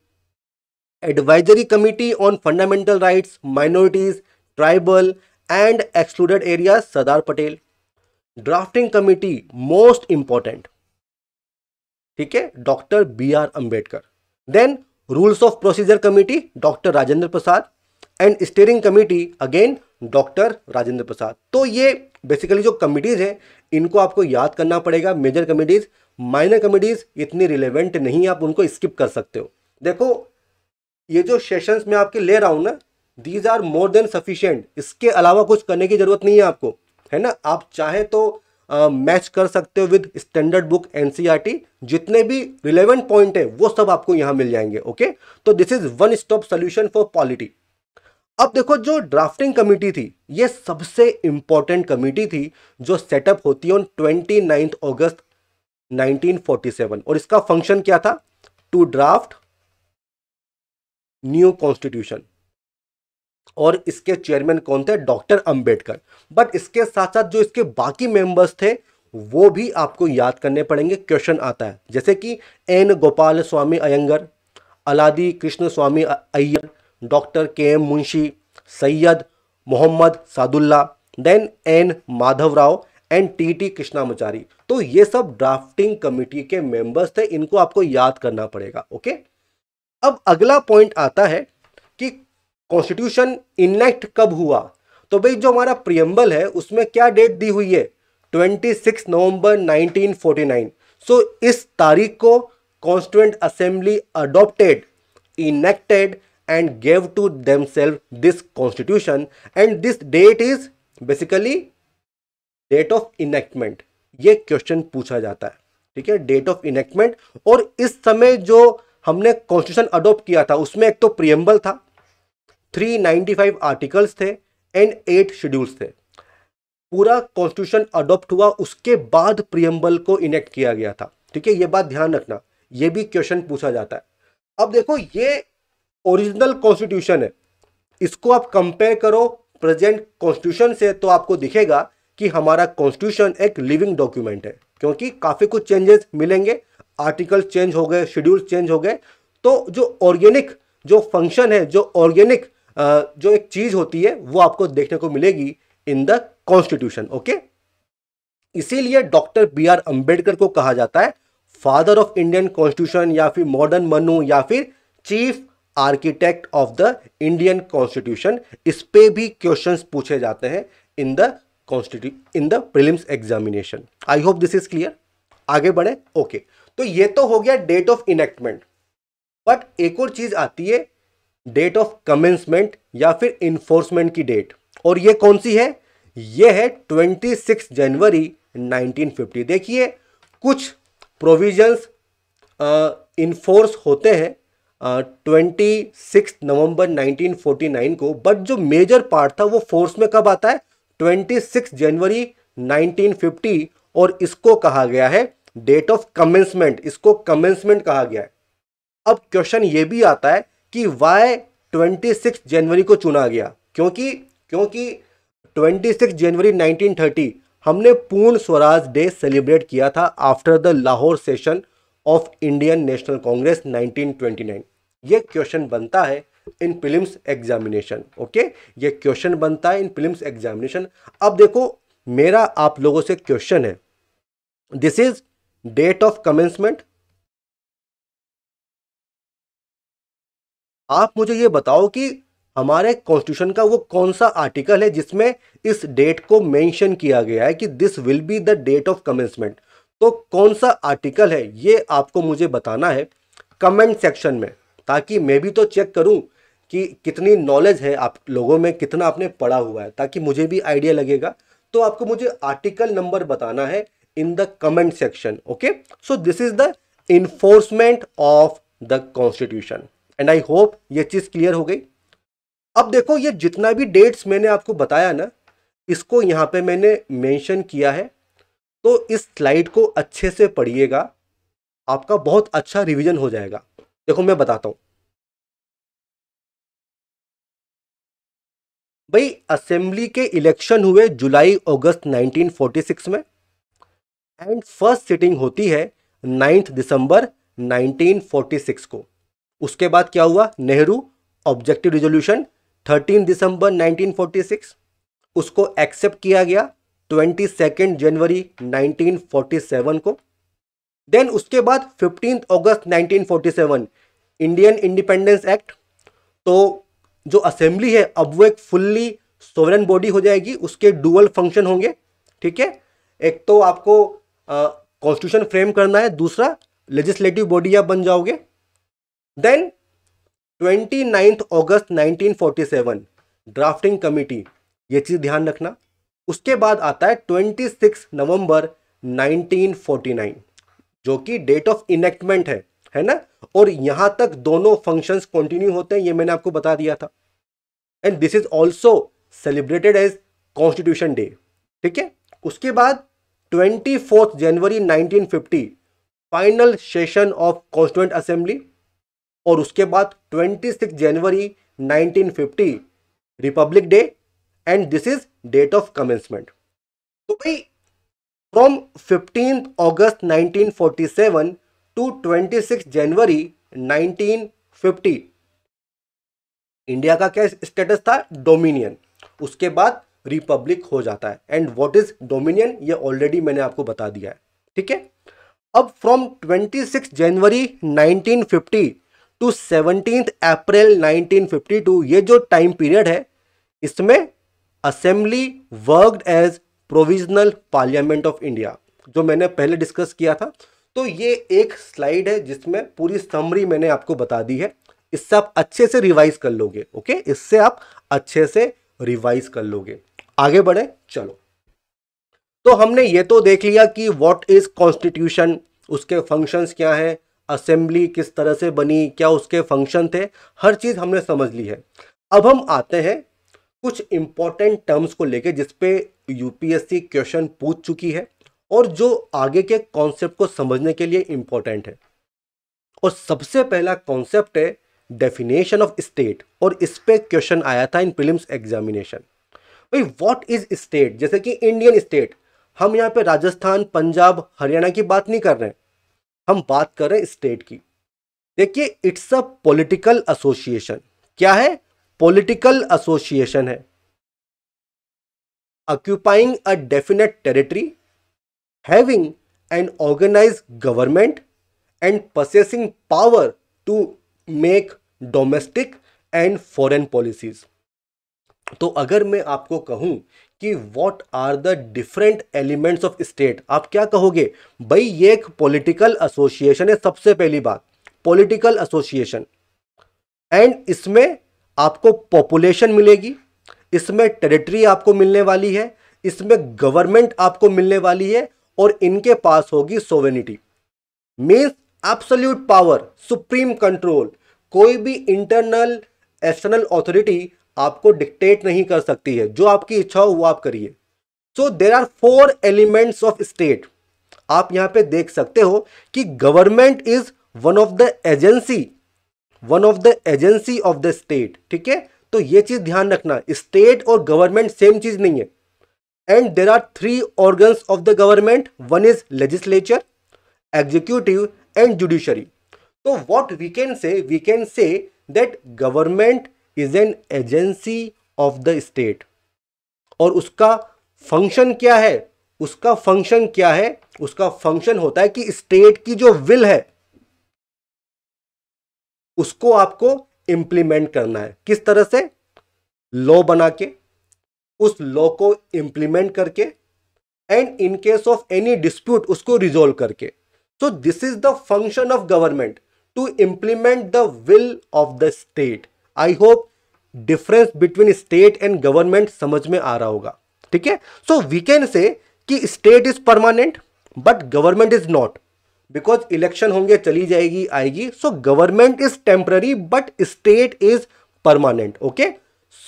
advisory committee on fundamental rights minorities tribal and excluded area Sardar Patel drafting committee most important ठीक है doctor B R Ambedkar then rules of procedure committee doctor Rajendra Prasad and steering committee again doctor Rajendra Prasad तो ये बेसिकली जो कमिटीज़ हैं इनको आपको याद करना पड़ेगा मेजर कमिटीज़ माइनर कमिटीज़ इतनी रिलेवेंट नहीं आप उनको स्किप कर सकते हो देखो ये जो सेशंस मैं आपके ले रहा हूँ ना these are more than sufficient इसके अलावा कुछ करने की ज़रूरत नहीं है आपको है ना आप चाहे तो मैच uh, कर सकते हो विद स्टैंडर्ड बुक एन जितने भी रिलेवेंट पॉइंट है वो सब आपको यहाँ मिल जाएंगे ओके तो this is one stop solution for polity अब देखो जो ड्राफ्टिंग कमेटी थी ये सबसे इंपॉर्टेंट कमेटी थी जो सेटअप होती है ऑन ट्वेंटी नाइन्थ ऑगस्ट 1947 और इसका फंक्शन क्या था टू ड्राफ्ट न्यू कॉन्स्टिट्यूशन और इसके चेयरमैन कौन थे डॉक्टर अंबेडकर बट इसके साथ साथ जो इसके बाकी मेंबर्स थे वो भी आपको याद करने पड़ेंगे क्वेश्चन आता है जैसे कि N Gopal Swami Ayyangar Alladi Krishna Swami Ayyar doctor K M Munshi Syed Mohammad Saadulla then N Madhavrao and T T Krishnamachari तो ये सब ड्राफ्टिंग कमिटी के मेंबर्स थे इनको आपको याद करना पड़ेगा ओके अब अगला पॉइंट आता है कि कॉन्स्टिट्यूशन इनेक्ट कब हुआ तो भाई जो हमारा प्रियम्बल है उसमें क्या डेट दी हुई है 26 नवंबर 1949 सो so, इस तारीख को constituent assembly adopted enacted and gave to themselves this constitution and this date is basically date of enactment ये क्वेश्चन पूछा जाता है ठीक है डेट ऑफ इनेक्टमेंट और इस समय जो हमने कॉन्स्टिट्यूशन अडोप्ट किया था उसमें एक तो प्रियम्बल था 395 आर्टिकल्स थे एंड एट शेड्यूल्स थे पूरा कॉन्स्टिट्यूशन अडोप्ट हुआ उसके बाद प्रियम्बल को इनेक्ट किया गया था ठीक है ये बात ध्यान रखना ये भी क्वेश्चन पूछा जाता है अब देखो ये ओरिजिनल कॉन्स्टिट्यूशन है इसको आप कंपेयर करो प्रेजेंट कॉन्स्टिट्यूशन से तो आपको दिखेगा कि हमारा कॉन्स्टिट्यूशन एक लिविंग डॉक्यूमेंट है क्योंकि काफ़ी कुछ चेंजेस मिलेंगे आर्टिकल चेंज हो गए शेड्यूल चेंज हो गए तो जो ऑर्गेनिक जो फंक्शन है जो ऑर्गेनिक जो एक चीज़ होती है वो आपको देखने को मिलेगी इन द कॉन्स्टिट्यूशन ओके इसीलिए डॉक्टर बी आर अंबेडकर को कहा जाता है फादर ऑफ इंडियन कॉन्स्टिट्यूशन या फिर मॉडर्न मनु या फिर chief architect of the Indian constitution इस पे भी क्वेश्चंस पूछे जाते हैं in the constitu in the prelims examination I hope this is clear आगे बढ़े ओके okay. तो ये तो हो गया डेट ऑफ इनेक्टमेंट बट एक और चीज आती है डेट ऑफ कमेंसमेंट या फिर इन्फोर्समेंट की डेट और ये कौन सी है ये है 26 जनवरी 1950 देखिए कुछ प्रोविजंस इन्फोर्स होते हैं ट्वेंटी सिक्स नवंबर नाइन को बट जो मेजर पार्ट था वो फोर्स में कब आता है twenty six January nineteen fifty और इसको कहा गया है डेट ऑफ कमेंसमेंट इसको कमेंसमेंट कहा गया है अब क्वेश्चन ये भी आता है कि वाई ट्वेंटी सिक्स जनवरी को चुना गया क्योंकि क्योंकि twenty six January nineteen thirty हमने पूर्ण स्वराज डे सेलिब्रेट किया था after the Lahore session of Indian National Congress 1929 ये क्वेश्चन बनता है इन प्रीलिम्स एग्जामिनेशन ओके ये क्वेश्चन बनता है इन प्रीलिम्स एग्जामिनेशन अब देखो मेरा आप लोगों से क्वेश्चन है this is date of commencement आप मुझे ये बताओ कि हमारे कॉन्स्टिट्यूशन का वो कौन सा आर्टिकल है जिसमें इस डेट को मेंशन किया गया है कि this will be the date of commencement तो कौन सा आर्टिकल है ये आपको मुझे बताना है कमेंट सेक्शन में ताकि मैं भी तो चेक करूं कि कितनी नॉलेज है आप लोगों में कितना आपने पढ़ा हुआ है ताकि मुझे भी आइडिया लगेगा तो आपको मुझे आर्टिकल नंबर बताना है in the comment section okay so this is the enforcement of the constitution and I hope ये चीज़ क्लियर हो गई अब देखो ये जितना भी डेट्स मैंने आपको बताया ना इसको यहाँ पे मैंने मेंशन किया है तो इस स्लाइड को अच्छे से पढ़िएगा आपका बहुत अच्छा रिवीजन हो जाएगा देखो मैं बताता हूं भाई असेंबली के इलेक्शन हुए जुलाई अगस्त 1946 में एंड फर्स्ट सिटिंग होती है नाइन्थ दिसंबर 1946 को उसके बाद क्या हुआ नेहरू ऑब्जेक्टिव रिजोल्यूशन 13 दिसंबर 1946 उसको एक्सेप्ट किया गया ट्वेंटी सेकेंड जनवरी 1947 को देन उसके बाद fifteen August 1947 Indian independence act तो जो असेंबली है अब वो एक फुल्ली सोवरन बॉडी हो जाएगी उसके डुअल फंक्शन होंगे ठीक है एक तो आपको कॉन्स्टिट्यूशन फ्रेम करना है दूसरा लेजिस्लेटिव बॉडी आप बन जाओगे then twenty ninth August 1947 drafting committee ये चीज़ ध्यान रखना उसके बाद आता है ट्वेंटी सिक्स नवंबर 1949 जो कि डेट ऑफ इनेक्टमेंट है है ना और यहां तक दोनों फंक्शंस कंटिन्यू होते हैं ये मैंने आपको बता दिया था and this is also celebrated as constitution day ठीक है उसके बाद twenty fourth January 1950 final session of constituent assembly और उसके बाद twenty six January 1950 republic day and this is date of commencement तो भाई From 15 August 1947 to 26 January 1950 India का क्या स्टेटस था डोमिनियन उसके बाद रिपब्लिक हो जाता है एंड वॉट इज डोमिनियन ये ऑलरेडी मैंने आपको बता दिया है ठीक है अब from 26 January 1950 to seventeen April 1952 ये जो टाइम पीरियड है इसमें assembly worked as provisional parliament of India जो मैंने पहले डिस्कस किया था तो ये एक स्लाइड है जिसमें पूरी समरी मैंने आपको बता दी है इससे आप अच्छे से रिवाइज कर लोगे ओके इससे आप अच्छे से रिवाइज कर लोगे आगे बढ़े चलो तो हमने ये तो देख लिया कि व्हाट इज कॉन्स्टिट्यूशन उसके फंक्शंस क्या हैं असेंबली किस तरह से बनी क्या उसके फंक्शन थे हर चीज़ हमने समझ ली है अब हम आते हैं कुछ इंपॉर्टेंट टर्म्स को लेके जिसपे यूपीएससी क्वेश्चन पूछ चुकी है और जो आगे के कॉन्सेप्ट को समझने के लिए इंपॉर्टेंट है और सबसे पहला कॉन्सेप्ट है डेफिनेशन ऑफ स्टेट और इस पर क्वेश्चन आया था इन प्रीलिम्स एग्जामिनेशन भाई व्हाट इज स्टेट जैसे कि इंडियन स्टेट हम यहाँ पे राजस्थान पंजाब हरियाणा की बात नहीं कर रहे हैं हम बात कर रहे हैं स्टेट की देखिए इट्स अ पॉलिटिकल एसोसिएशन क्या है पॉलिटिकल एसोसिएशन है occupying a definite territory, having an organized government, and possessing power to make domestic and foreign policies तो अगर मैं आपको कहूं कि what are the different elements of state आप क्या कहोगे भाई ये एक पॉलिटिकल एसोसिएशन है सबसे पहली बात पॉलिटिकल एसोसिएशन एंड इसमें आपको पॉपुलेशन मिलेगी इसमें टेरिटरी आपको मिलने वाली है इसमें गवर्नमेंट आपको मिलने वाली है और इनके पास होगी sovereignty means absolute power supreme control कोई भी इंटरनल एक्सटर्नल ऑथोरिटी आपको डिक्टेट नहीं कर सकती है जो आपकी इच्छा हो वो आप करिए so there are four elements of state आप यहां पे देख सकते हो कि government is one of the agency one of the agency of the state ठीक है तो ये चीज़ ध्यान रखना स्टेट और गवर्नमेंट सेम चीज़ नहीं है and there are three organs of the government one is legislature executive and judiciary तो what we can say we can say that government is an agency of the state और उसका फंक्शन क्या है उसका फंक्शन क्या है उसका फंक्शन होता है कि स्टेट की जो विल है उसको आपको इंप्लीमेंट करना है किस तरह से लॉ बना के उस लॉ को इंप्लीमेंट करके and in case of any dispute उसको रिजोल्व करके so this is the function of government to implement the will of the state I hope difference between state and government समझ में आ रहा होगा ठीक है सो वी कैन से कि state is permanent but government is not because election होंगे चली जाएगी आएगी so government is temporary but state is permanent okay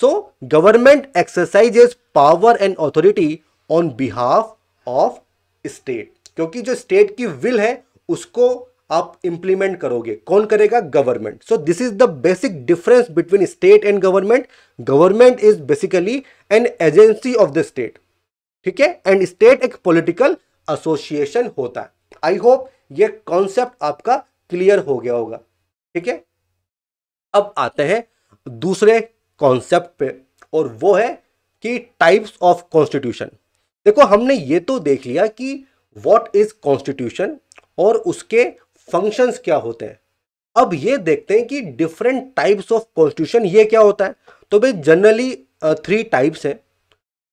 so government exercise is power and authority on behalf of state क्योंकि जो स्टेट की विल है उसको आप इंप्लीमेंट करोगे कौन करेगा government so this is the basic difference between state and government government is basically an agency of the state ठीक है एंड स्टेट एक पॉलिटिकल एसोसिएशन होता है आई होप ये कॉन्सेप्ट आपका क्लियर हो गया होगा ठीक है अब आते हैं दूसरे कॉन्सेप्ट पे और वो है कि टाइप्स ऑफ कॉन्स्टिट्यूशन देखो हमने ये तो देख लिया कि व्हाट इज कॉन्स्टिट्यूशन और उसके फंक्शंस क्या होते हैं अब ये देखते हैं कि डिफरेंट टाइप्स ऑफ कॉन्स्टिट्यूशन ये क्या होता है तो भाई जनरली थ्री टाइप्स हैं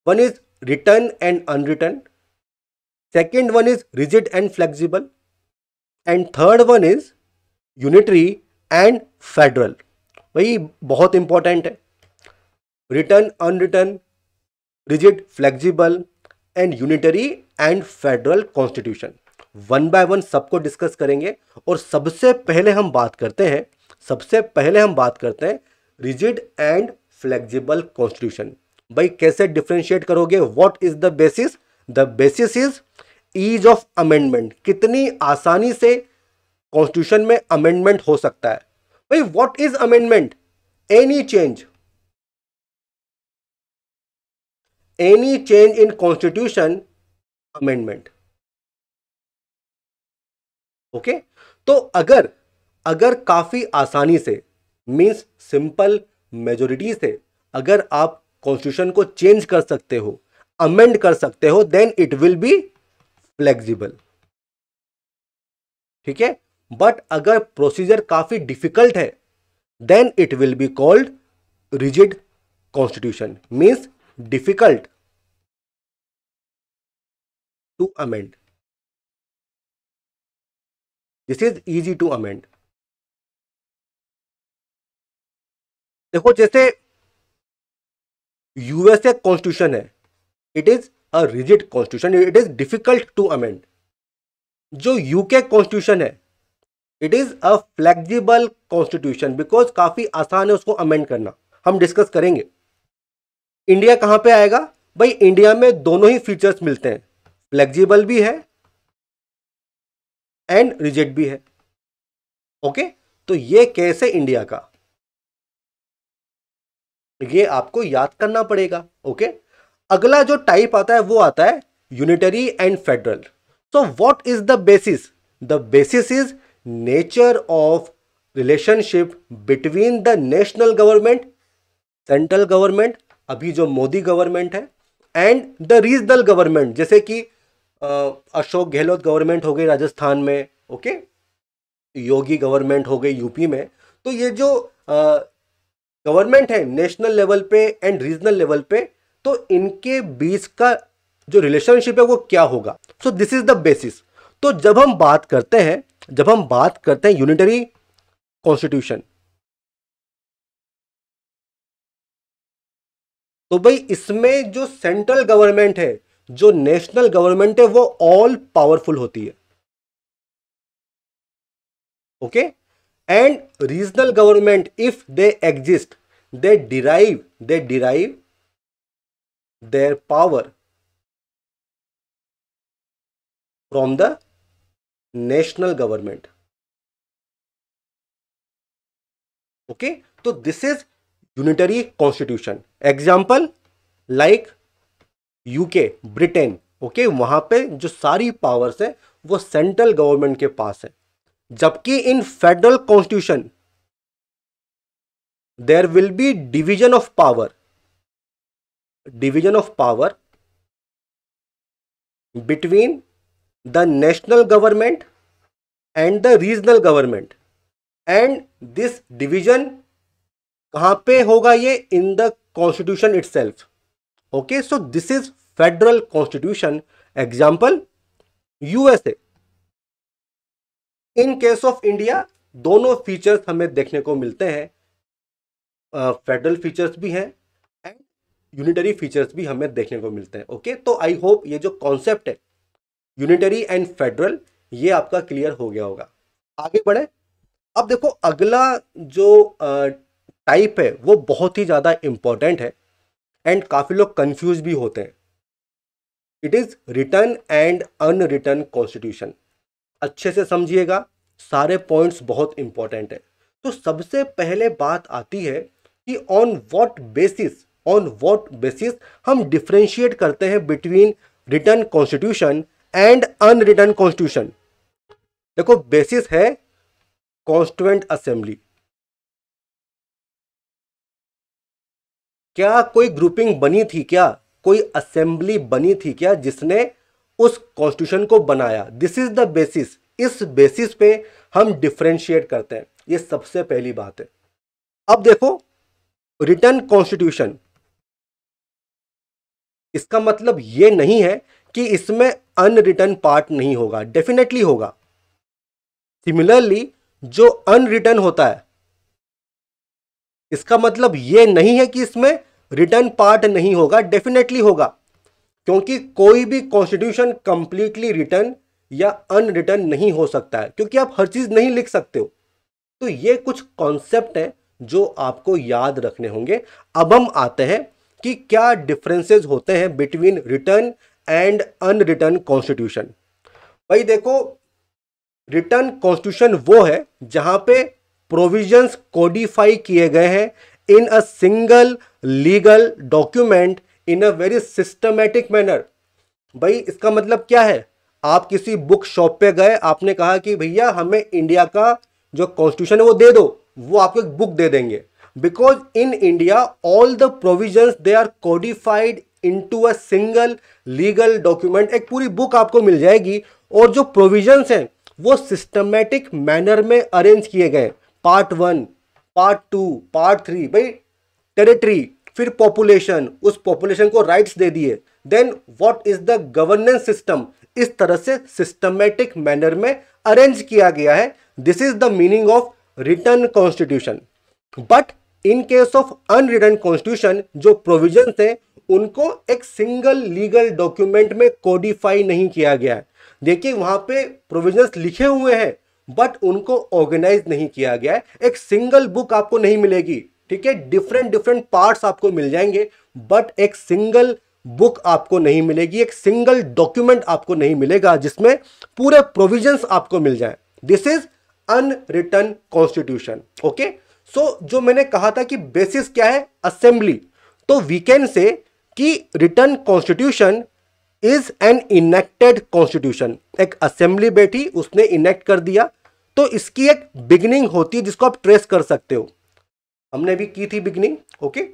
one is written and unwritten second one is rigid and flexible and third one is unitary and federal वही बहुत इंपॉर्टेंट है written unwritten rigid flexible and unitary and federal constitution one by one सबको डिस्कस करेंगे और सबसे पहले हम बात करते हैं सबसे पहले हम बात करते हैं रिजिड एंड फ्लेक्जिबल कॉन्स्टिट्यूशन भाई कैसे डिफ्रेंशिएट करोगे what is the basis the basis is ease of amendment कितनी आसानी से कॉन्स्टिट्यूशन में अमेंडमेंट हो सकता है भाई what is amendment any change any change in constitution amendment okay तो अगर अगर काफी आसानी से मीन्स सिंपल मेजोरिटी से अगर आप कॉन्स्टिट्यूशन को चेंज कर सकते हो अमेंड कर सकते हो then it will be flexible ठीक है बट अगर प्रोसीजर काफी डिफिकल्ट है then it will be called rigid constitution means difficult to amend this is easy to amend देखो जैसे यूएसए कॉन्स्टिट्यूशन है it is a rigid constitution it is difficult to amend जो यूके कॉन्स्टिट्यूशन है it is a flexible constitution because काफी आसान है उसको अमेंड करना हम डिस्कस करेंगे इंडिया कहां पे आएगा भाई इंडिया में दोनों ही फीचर्स मिलते हैं फ्लेक्जिबल भी है एंड रिजिड भी है ओके तो ये कैसे इंडिया का ये आपको याद करना पड़ेगा ओके okay? अगला जो टाइप आता है वो आता है unitary and federal so what is the basis the basis is nature of relationship between the national government central government अभी जो मोदी गवर्नमेंट है एंड द रीजनल गवर्नमेंट जैसे कि अशोक गहलोत गवर्नमेंट हो गई राजस्थान में ओके okay? योगी गवर्नमेंट हो गई यूपी में तो ये जो गवर्नमेंट है नेशनल लेवल पे एंड रीजनल लेवल पे तो इनके बीच का जो रिलेशनशिप है वो क्या होगा so this is the basis तो जब हम बात करते हैं जब हम बात करते हैं यूनिटरी कॉन्स्टिट्यूशन तो भाई इसमें जो सेंट्रल गवर्नमेंट है जो नेशनल गवर्नमेंट है वो ऑल पावरफुल होती है okay and regional government if they exist they derive they derive their power from the national government okay so this is unitary constitution example like uk britain okay वहां पे जो सारी पावर्स है वो सेंट्रल गवर्नमेंट के पास है जबकि in federal constitution there will be division of power division of power between the national government and the regional government and this division कहाँ पे होगा ये in the constitution itself okay so this is federal constitution example USA in case of India दोनों फीचर्स हमें देखने को मिलते हैं फेडरल uh, फीचर्स भी हैं यूनिटरी फीचर्स भी हमें देखने को मिलते हैं ओके तो आई होप ये जो कॉन्सेप्ट है यूनिटरी एंड फेडरल ये आपका क्लियर हो गया होगा आगे बढ़े अब देखो अगला जो टाइप है वो बहुत ही ज़्यादा इम्पॉर्टेंट है एंड काफ़ी लोग कंफ्यूज भी होते हैं it is written and unwritten constitution अच्छे से समझिएगा सारे पॉइंट्स बहुत इंपॉर्टेंट है तो सबसे पहले बात आती है कि on what basis on what basis हम डिफ्रेंशिएट करते हैं between written constitution and unwritten constitution देखो बेसिस है कॉन्स्टिट्यूंट असेंबली क्या कोई ग्रुपिंग बनी थी क्या कोई असेंबली बनी थी क्या जिसने उस कॉन्स्टिट्यूशन को बनाया दिस इज द बेसिस इस बेसिस पे हम डिफ्रेंशिएट करते हैं ये सबसे पहली बात है अब देखो रिटर्न कॉन्स्टिट्यूशन इसका मतलब ये नहीं है कि इसमें अनरिटर्न पार्ट नहीं होगा डेफिनेटली होगा सिमिलरली जो अनरिटर्न होता है इसका मतलब ये नहीं है कि इसमें रिटर्न पार्ट नहीं होगा डेफिनेटली होगा क्योंकि कोई भी कॉन्स्टिट्यूशन कंप्लीटली रिटर्न या अनरिटर्न नहीं हो सकता है क्योंकि आप हर चीज़ नहीं लिख सकते हो तो ये कुछ कॉन्सेप्ट हैं जो आपको याद रखने होंगे अब हम आते हैं कि क्या डिफरेंसेस होते हैं between written and unwritten constitution भाई देखो रिटर्न कॉन्स्टिट्यूशन वो है जहां पे प्रोविजंस कोडिफाई किए गए हैं in a single legal document in a very systematic manner भाई इसका मतलब क्या है आप किसी बुक शॉप पे गए आपने कहा कि भैया हमें इंडिया का जो कॉन्स्टिट्यूशन है वो दे दो वो आपको एक बुक दे देंगे because in India, all the provisions they are codified into a single legal document. एक पूरी बुक आपको मिल जाएगी और जो provisions हैं वो systematic manner में arrange किए गए part one part two part three भाई टेरिटरी फिर पॉपुलेशन उस पॉपुलेशन को राइट्स दे दिए then what is the governance system इस तरह से सिस्टमेटिक मैनर में अरेंज किया गया है this is the meaning of written constitution but in case of unwritten constitution जो प्रोविजन है उनको एक सिंगल लीगल डॉक्यूमेंट में कोडिफाई नहीं किया गया है देखिए वहां पे प्रोविजंस लिखे हुए हैं बट उनको ऑर्गेनाइज नहीं किया गया है एक सिंगल बुक आपको नहीं मिलेगी ठीक है डिफरेंट डिफरेंट पार्ट्स आपको मिल जाएंगे बट एक सिंगल बुक आपको नहीं मिलेगी एक सिंगल डॉक्यूमेंट आपको नहीं मिलेगा जिसमें पूरे प्रोविजन आपको मिल जाए this is unwritten constitution okay so so, जो मैंने कहा था कि बेसिस क्या है असेंबली तो वी कैन से कि written constitution is an enacted constitution एक असेंबली बैठी उसने इनेक्ट कर दिया तो इसकी एक बिगनिंग होती है जिसको आप ट्रेस कर सकते हो हमने भी की थी बिगनिंग ओके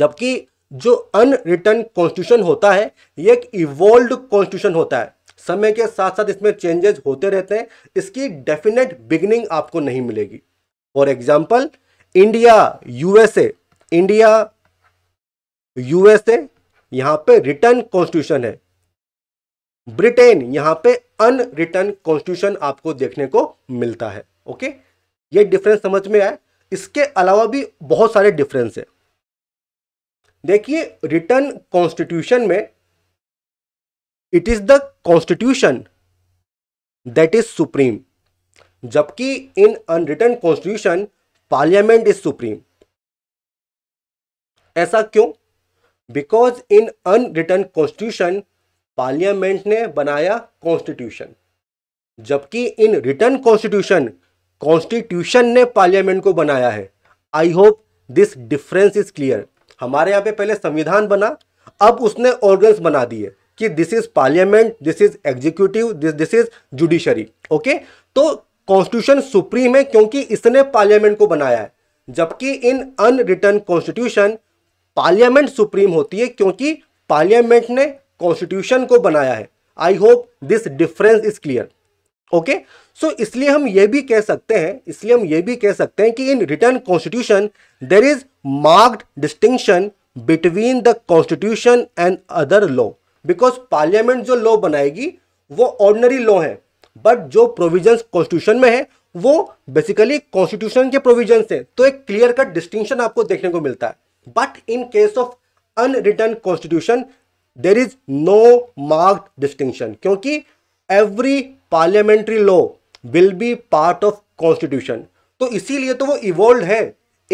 जबकि जो अनरिटर्न कॉन्स्टिट्यूशन होता है ये एक इवॉल्व कॉन्स्टिट्यूशन होता है समय के साथ साथ इसमें चेंजेस होते रहते हैं इसकी डेफिनेट बिगनिंग आपको नहीं मिलेगी for example India USA India USA यहां पे रिटर्न कॉन्स्टिट्यूशन है ब्रिटेन यहां पे अनरिटर्न कॉन्स्टिट्यूशन आपको देखने को मिलता है ओके ये डिफरेंस समझ में आए इसके अलावा भी बहुत सारे डिफरेंस है देखिए रिटर्न कॉन्स्टिट्यूशन में it is the constitution that is supreme जबकि in unwritten constitution parliament is supreme ऐसा क्यों because in unwritten constitution parliament ने बनाया कॉन्स्टिट्यूशन जबकि इन रिटर्न कॉन्स्टिट्यूशन कॉन्स्टिट्यूशन ने पार्लियामेंट को बनाया है I hope this difference is clear हमारे यहां पे पहले संविधान बना अब उसने ऑर्गन्स बना दिए कि this is parliament this is executive this this is judiciary okay तो कॉन्स्टिट्यूशन सुप्रीम है क्योंकि इसने पार्लियामेंट को बनाया है जबकि in unwritten constitution parliament supreme होती है क्योंकि पार्लियामेंट ने कॉन्स्टिट्यूशन को बनाया है I hope this difference is clear okay so इसलिए हम यह भी कह सकते हैं इसलिए हम ये भी कह सकते हैं कि in written constitution there is marked distinction between the constitution and other law because parliament जो लॉ बनाएगी वो ऑर्डनरी लॉ है बट जो प्रोविजंस कॉन्स्टिट्यूशन में है वो बेसिकली कॉन्स्टिट्यूशन के प्रोविजंस हैं तो एक क्लियर कट डिस्टिंक्शन आपको देखने को मिलता है but in case of unwritten constitution there is no marked distinction क्योंकि every parliamentary law will be part of constitution तो इसीलिए तो वो इवॉल्व है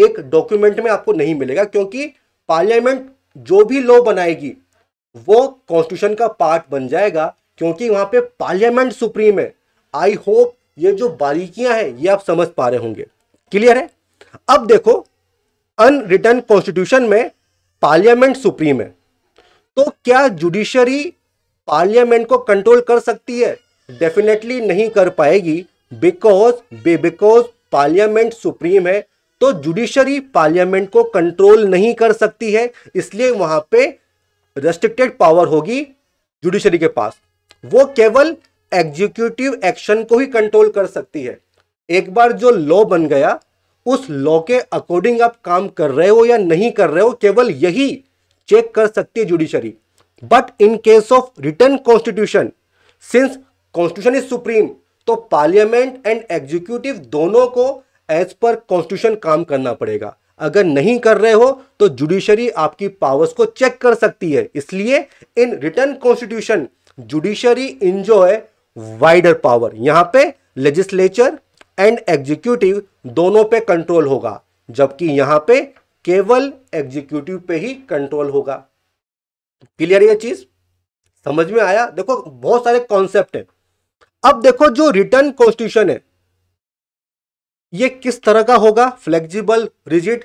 एक डॉक्यूमेंट में आपको नहीं मिलेगा क्योंकि पार्लियामेंट जो भी लॉ बनाएगी वो कॉन्स्टिट्यूशन का पार्ट बन जाएगा क्योंकि वहाँ पे पार्लियामेंट सुप्रीम है आई होप ये जो बारीकियां हैं ये आप समझ पा रहे होंगे क्लियर है अब देखो अनरिटर्न कॉन्स्टिट्यूशन में पार्लियामेंट सुप्रीम है तो क्या जुडिशरी पार्लियामेंट को कंट्रोल कर सकती है डेफिनेटली नहीं कर पाएगी बिकॉज बिकॉज पार्लियामेंट सुप्रीम है तो जुडिशरी पार्लियामेंट को कंट्रोल नहीं कर सकती है इसलिए वहां पे रेस्ट्रिक्टेड पावर होगी जुडिशरी के पास वो केवल एग्जीक्यूटिव एक्शन को ही कंट्रोल कर सकती है एक बार जो लॉ बन गया उस लॉ के अकॉर्डिंग आप काम कर रहे हो या नहीं कर रहे हो केवल यही चेक कर सकती है judiciary but in case of written constitution since constitution is supreme तो पार्लियामेंट एंड एग्जीक्यूटिव दोनों को एज पर कॉन्स्टिट्यूशन काम करना पड़ेगा अगर नहीं कर रहे हो तो जुडिशरी आपकी पावर्स को चेक कर सकती है इसलिए in written constitution judiciary enjoy wider power यहां पे लेजिस्लेचर एंड एग्जीक्यूटिव दोनों पे कंट्रोल होगा जबकि यहां पे केवल एग्जीक्यूटिव पे ही कंट्रोल होगा क्लियर यह चीज समझ में आया देखो बहुत सारे कॉन्सेप्ट है अब देखो जो रिटर्न कॉन्स्टिट्यूशन है ये किस तरह का होगा फ्लेक्सिबल रिजिड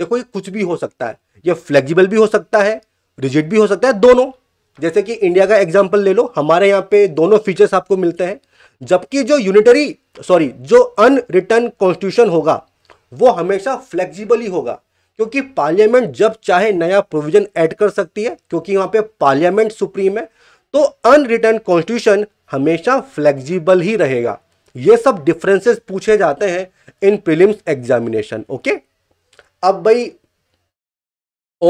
देखो ये कुछ भी हो सकता है ये फ्लेक्सिबल भी हो सकता है रिजिड भी हो सकता है दोनों जैसे कि इंडिया का एग्जाम्पल ले लो हमारे यहाँ पे दोनों फीचर्स आपको मिलते हैं जबकि जो यूनिटरी सॉरी जो अनरिटर्न कॉन्स्टिट्यूशन होगा वो हमेशा फ्लेक्सिबल ही होगा क्योंकि पार्लियामेंट जब चाहे नया प्रोविजन ऐड कर सकती है क्योंकि वहाँ पे पार्लियामेंट सुप्रीम है तो अनरिटर्न कॉन्स्टिट्यूशन हमेशा फ्लेक्सिबल ही रहेगा ये सब डिफरेंसेस पूछे जाते हैं इन प्रिलिम्स एग्जामिनेशन ओके अब भाई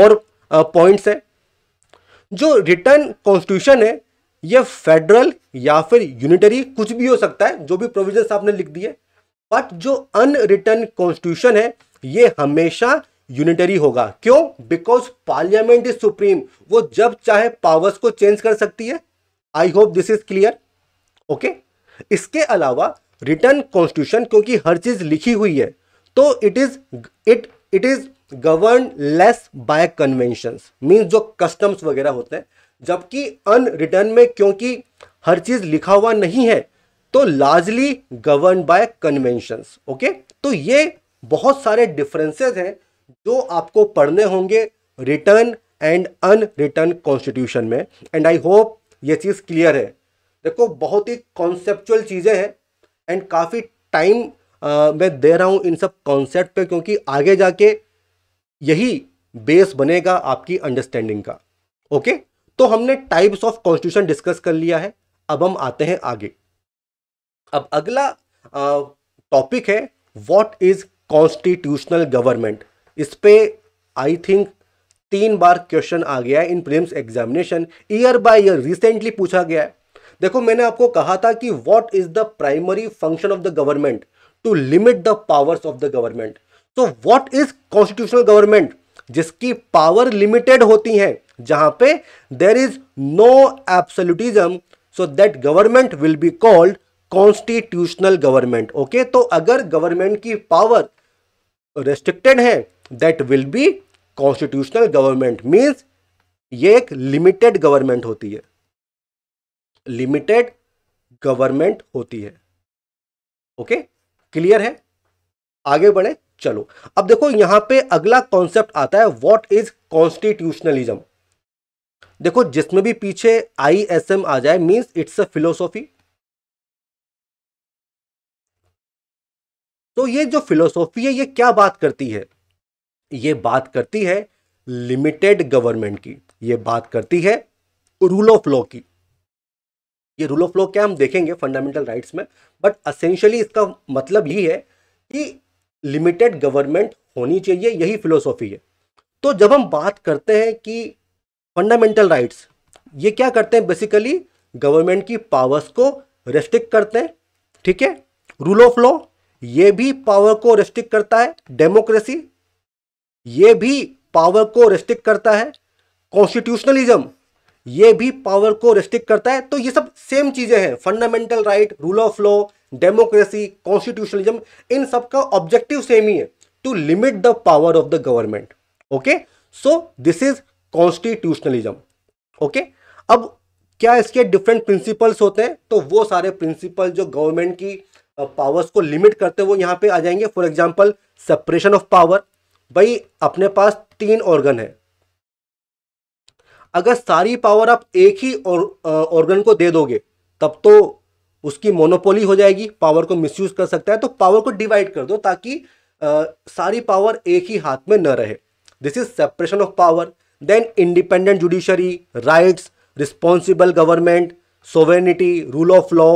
और पॉइंट्स हैं जो रिटर्न कॉन्स्टिट्यूशन है ये फेडरल या फिर यूनिटरी कुछ भी हो सकता है जो भी प्रोविजन आपने लिख दिए बट जो अनरिटर्न कॉन्स्टिट्यूशन है ये हमेशा यूनिटरी होगा क्यों बिकॉज पार्लियामेंट इज सुप्रीम वो जब चाहे पावर्स को चेंज कर सकती है I hope this is clear okay इसके अलावा रिटर्न कॉन्स्टिट्यूशन क्योंकि हर चीज लिखी हुई है तो it is it it is govern less by convention means जो कस्टम्स वगैरह होते हैं जबकि अन रिटर्न में क्योंकि हर चीज़ लिखा हुआ नहीं है तो largely govern by conventions okay तो ये बहुत सारे डिफरेंसेस हैं जो आपको पढ़ने होंगे written and unwritten constitution में एंड आई होप ये चीज़ क्लियर है देखो बहुत ही कॉन्सेप्चुअल चीज़ें हैं एंड काफ़ी टाइम मैं दे रहा हूँ इन सब कॉन्सेप्ट पे क्योंकि आगे जाके यही बेस बनेगा आपकी अंडरस्टैंडिंग का ओके तो हमने टाइप्स ऑफ कॉन्स्टिट्यूशन डिस्कस कर लिया है अब हम आते हैं आगे अब अगला टॉपिक है व्हाट इज कॉन्स्टिट्यूशनल गवर्नमेंट इस पे आई थिंक तीन बार क्वेश्चन आ गया है in prelims examination year by year recently पूछा गया है देखो मैंने आपको कहा था कि what is the primary function of the government to limit the powers of the government तो व्हाट इज कॉन्स्टिट्यूशनल गवर्नमेंट जिसकी पावर तो लिमिटेड होती है जहां पे there is no absolutism so that government will be called constitutional government okay तो अगर गवर्नमेंट की पावर रेस्ट्रिक्टेड है that will be constitutional government means ये एक लिमिटेड गवर्नमेंट होती है लिमिटेड गवर्नमेंट होती है ओके okay? क्लियर है आगे बढ़े चलो अब देखो यहां पे अगला कॉन्सेप्ट आता है व्हाट इज कॉन्स्टिट्यूशनलिज्म देखो जिसमें भी पीछे आई एस एम आ जाए मींस इट्स अ फिलोसॉफी तो ये जो फिलोसॉफी है ये क्या बात करती है ये बात करती है लिमिटेड गवर्नमेंट की ये बात करती है रूल ऑफ लॉ की ये रूल ऑफ लॉ क्या हम देखेंगे फंडामेंटल राइट्स में बट असेंशियली इसका मतलब ये है कि लिमिटेड गवर्नमेंट होनी चाहिए यही फिलोसॉफी है तो जब हम बात करते हैं कि फंडामेंटल राइट्स ये क्या करते हैं बेसिकली गवर्नमेंट की पावर्स को रेस्ट्रिक्ट करते हैं ठीक है रूल ऑफ लॉ ये भी पावर को रेस्ट्रिक्ट करता है डेमोक्रेसी ये भी पावर को रेस्ट्रिक्ट करता है कॉन्स्टिट्यूशनलिज्म ये भी पावर को रेस्ट्रिक्ट करता है तो ये सब सेम चीज़ें हैं fundamental right rule of law democracy constitutionalism इन सब का ऑब्जेक्टिव सेम ही है to limit the power of the government okay so this is constitutionalism okay अब क्या इसके डिफरेंट प्रिंसिपल्स होते हैं तो वो सारे प्रिंसिपल जो गवर्नमेंट की पावर्स uh, को लिमिट करते हैं वो यहाँ पे आ जाएंगे for example separation of power भाई अपने पास तीन ऑर्गन है अगर सारी पावर आप एक ही ऑर्गन और, uh, को दे दोगे तब तो उसकी मोनोपोली हो जाएगी पावर को मिस कर सकता है तो पावर को डिवाइड कर दो ताकि आ, सारी पावर एक ही हाथ में न रहे this is separation of power then independent judiciary rights responsible government sovereignty rule of law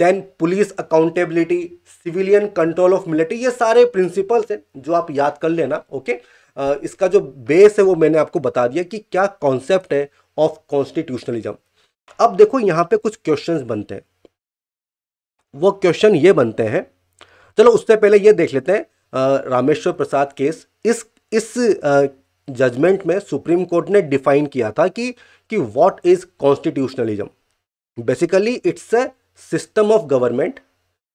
then police accountability civilian control of military ये सारे प्रिंसिपल्स हैं जो आप याद कर लेना ओके okay? इसका जो बेस है वो मैंने आपको बता दिया कि क्या कॉन्सेप्ट है ऑफ कॉन्स्टिट्यूशनलिज्म अब देखो यहाँ पे कुछ क्वेश्चंस बनते हैं वो क्वेश्चन ये बनते हैं चलो उससे पहले ये देख लेते हैं रामेश्वर प्रसाद केस इस इस जजमेंट में सुप्रीम कोर्ट ने डिफाइन किया था कि कि what is constitutionalism basically it's a system of government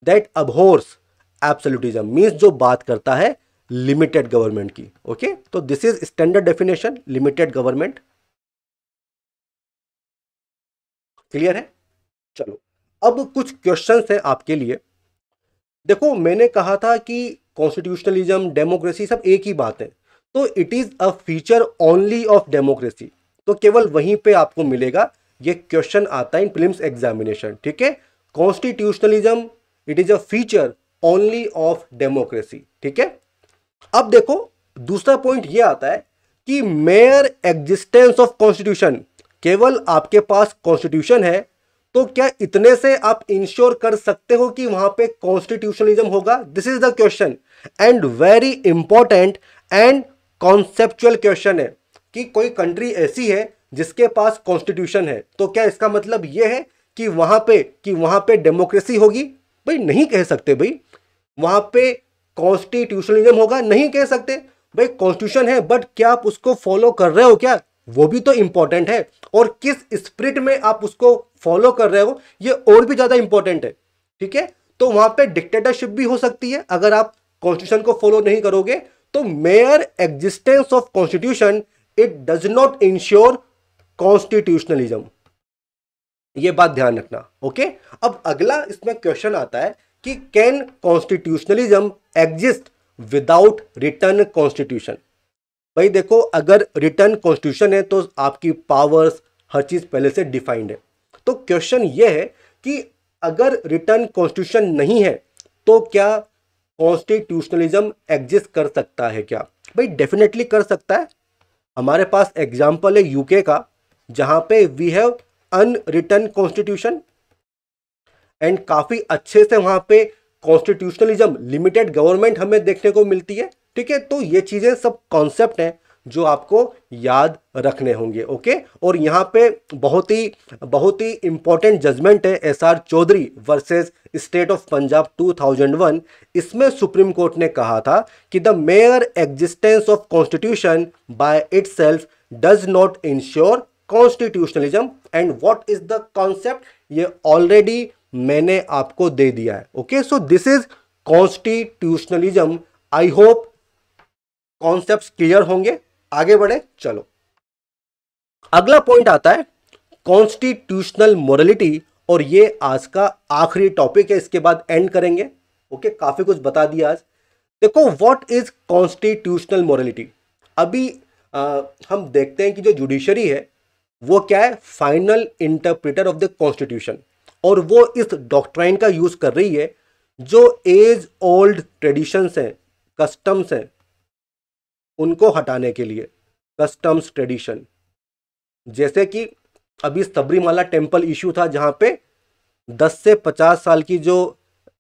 that abhors absolutism means जो बात करता है लिमिटेड गवर्नमेंट की ओके okay? तो this is standard definition limited government clear है चलो अब कुछ क्वेश्चन हैं आपके लिए देखो मैंने कहा था कि कॉन्स्टिट्यूशनलिज्म डेमोक्रेसी सब एक ही बात है तो it is a feature only of democracy तो केवल वहीं पे आपको मिलेगा ये क्वेश्चन आता है इन फिल्म एग्जामिनेशन ठीक है constitutionalism it is a feature only of democracy ठीक है अब देखो दूसरा पॉइंट ये आता है कि मेयर एग्जिस्टेंस ऑफ कॉन्स्टिट्यूशन केवल आपके पास कॉन्स्टिट्यूशन है तो क्या इतने से आप इंश्योर कर सकते हो कि वहां पे कॉन्स्टिट्यूशनलिज्म होगा this is the question and very important and conceptual question है कि कोई कंट्री ऐसी है जिसके पास कॉन्स्टिट्यूशन है तो क्या इसका मतलब यह है कि वहां पे कि वहां पे डेमोक्रेसी होगी भाई नहीं कह सकते भाई वहां पे कॉन्स्टिट्यूशनलिज्म होगा नहीं कह सकते भाई कॉन्स्टिट्यूशन है बट क्या आप उसको फॉलो कर रहे हो क्या वो भी तो इंपॉर्टेंट है और किस स्प्रिट में आप उसको फॉलो कर रहे हो ये और भी ज़्यादा इंपॉर्टेंट है ठीक है तो वहां पे डिक्टेटरशिप भी हो सकती है अगर आप कॉन्स्टिट्यूशन को फॉलो नहीं करोगे तो mere existence of constitution it does not ensure constitutionalism ये बात ध्यान रखना ओके अब अगला इसमें क्वेश्चन आता है कि can constitutionalism exist without written constitution भाई देखो अगर रिटर्न कॉन्स्टिट्यूशन है तो आपकी पावर्स हर चीज़ पहले से डिफाइंड है तो क्वेश्चन ये है कि अगर रिटर्न कॉन्स्टिट्यूशन नहीं है तो क्या कॉन्स्टिट्यूशनलिज्म एग्जिस्ट कर सकता है क्या भाई डेफिनेटली कर सकता है हमारे पास एग्जाम्पल है यूके का जहाँ पे we have unwritten constitution and काफ़ी अच्छे से वहाँ पे कॉन्स्टिट्यूशनलिज्म लिमिटेड गवर्नमेंट हमें देखने को मिलती है ठीक है तो ये चीज़ें सब कॉन्सेप्ट हैं जो आपको याद रखने होंगे ओके और यहाँ पे बहुत ही बहुत ही इंपॉर्टेंट जजमेंट है S R Chaudhary versus state of Punjab 2001 इसमें सुप्रीम कोर्ट ने कहा था कि the mere existence of constitution by it does not ensure constitutionalism and what is the concept ये ऑलरेडी मैंने आपको दे दिया है okay so this is constitutionalism I hope concept clear होंगे आगे बढ़े चलो अगला पॉइंट आता है कॉन्स्टिट्यूशनल मॉरलिटी और ये आज का आखिरी टॉपिक है इसके बाद एंड करेंगे ओके काफ़ी कुछ बता दिया आज देखो व्हाट इज़ कॉन्स्टिट्यूशनल मॉरलिटी अभी आ, हम देखते हैं कि जो जुडिशरी है वो क्या है final interpreter of the constitution और वो इस डॉक्ट्राइन का यूज़ कर रही है जो एज ओल्ड ट्रेडिशंस हैं कस्टम्स हैं उनको हटाने के लिए कस्टम्स ट्रेडिशन जैसे कि अभी सबरीमाला टेम्पल इशू था जहाँ पे 10 से 50 साल की जो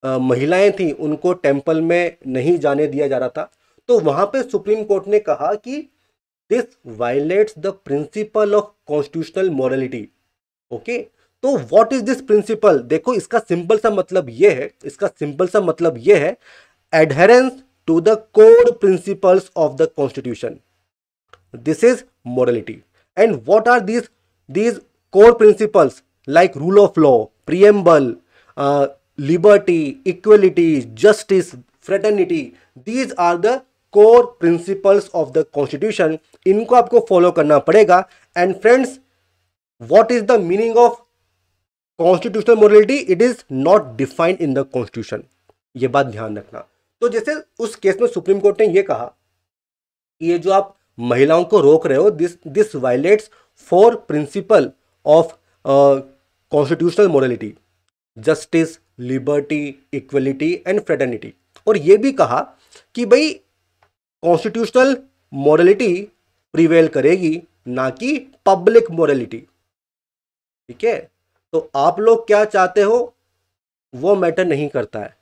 महिलाएं थीं उनको टेम्पल में नहीं जाने दिया जा रहा था तो वहाँ पे सुप्रीम कोर्ट ने कहा कि this violates the principle of constitutional morality okay तो व्हाट इज दिस प्रिंसिपल देखो इसका सिंपल सा मतलब ये है इसका सिंपल सा मतलब ये है adherence to the core principle of the constitution this is morality and what are these these core principles like rule of law preamble liberty equality justice fraternity these are the core principle of the constitution इनको आपको फॉलो करना पड़ेगा and friends what is the meaning of constitutional morality it is not defined in the constitution ये बात ध्यान रखना तो जैसे उस केस में सुप्रीम कोर्ट ने यह कहा कि ये जो आप महिलाओं को रोक रहे हो this this violates four principle of constitutional morality justice liberty equality and fraternity और ये भी कहा कि भाई कॉन्स्टिट्यूशनल मॉरलिटी प्रिवेल करेगी ना कि पब्लिक मॉरलिटी ठीक है तो आप लोग क्या चाहते हो वो मैटर नहीं करता है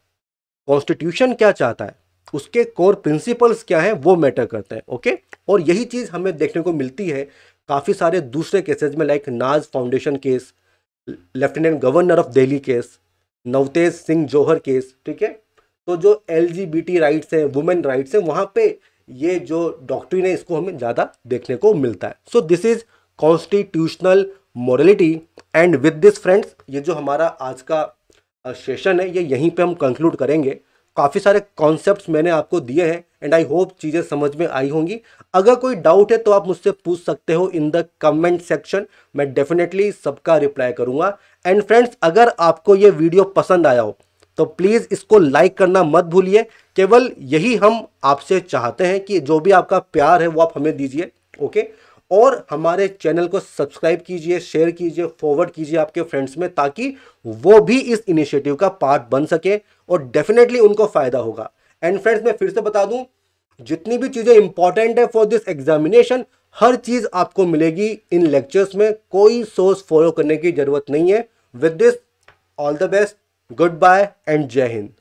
कॉन्स्टिट्यूशन क्या चाहता है उसके कोर प्रिंसिपल्स क्या है वो मैटर करते हैं ओके और यही चीज़ हमें देखने को मिलती है काफ़ी सारे दूसरे केसेज में like Naz foundation case lieutenant governor of Delhi case Navtej Singh Johar case ठीक है तो जो L G B T rights हैं वुमेन राइट्स हैं वहाँ पे ये जो डॉक्टरी है इसको हमें ज़्यादा देखने को मिलता है so this is constitutional morality and with this friends ये जो हमारा आज का सेशन है ये यहीं पे हम कंक्लूड करेंगे काफ़ी सारे कॉन्सेप्ट मैंने आपको दिए हैं एंड आई होप चीज़ें समझ में आई होंगी अगर कोई डाउट है तो आप मुझसे पूछ सकते हो इन द कमेंट सेक्शन मैं डेफिनेटली सबका रिप्लाई करूँगा एंड फ्रेंड्स अगर आपको ये वीडियो पसंद आया हो तो प्लीज़ इसको लाइक करना मत भूलिए केवल यही हम आपसे चाहते हैं कि जो भी आपका प्यार है वो आप हमें दीजिए ओके और हमारे चैनल को सब्सक्राइब कीजिए शेयर कीजिए फॉरवर्ड कीजिए आपके फ्रेंड्स में ताकि वो भी इस इनिशिएटिव का पार्ट बन सके और डेफिनेटली उनको फ़ायदा होगा एंड फ्रेंड्स मैं फिर से बता दूं जितनी भी चीज़ें इंपॉर्टेंट है फॉर दिस एग्जामिनेशन हर चीज़ आपको मिलेगी इन लेक्चर्स में कोई सोर्स फॉलो करने की ज़रूरत नहीं है with this all the best goodbye and Jai Hind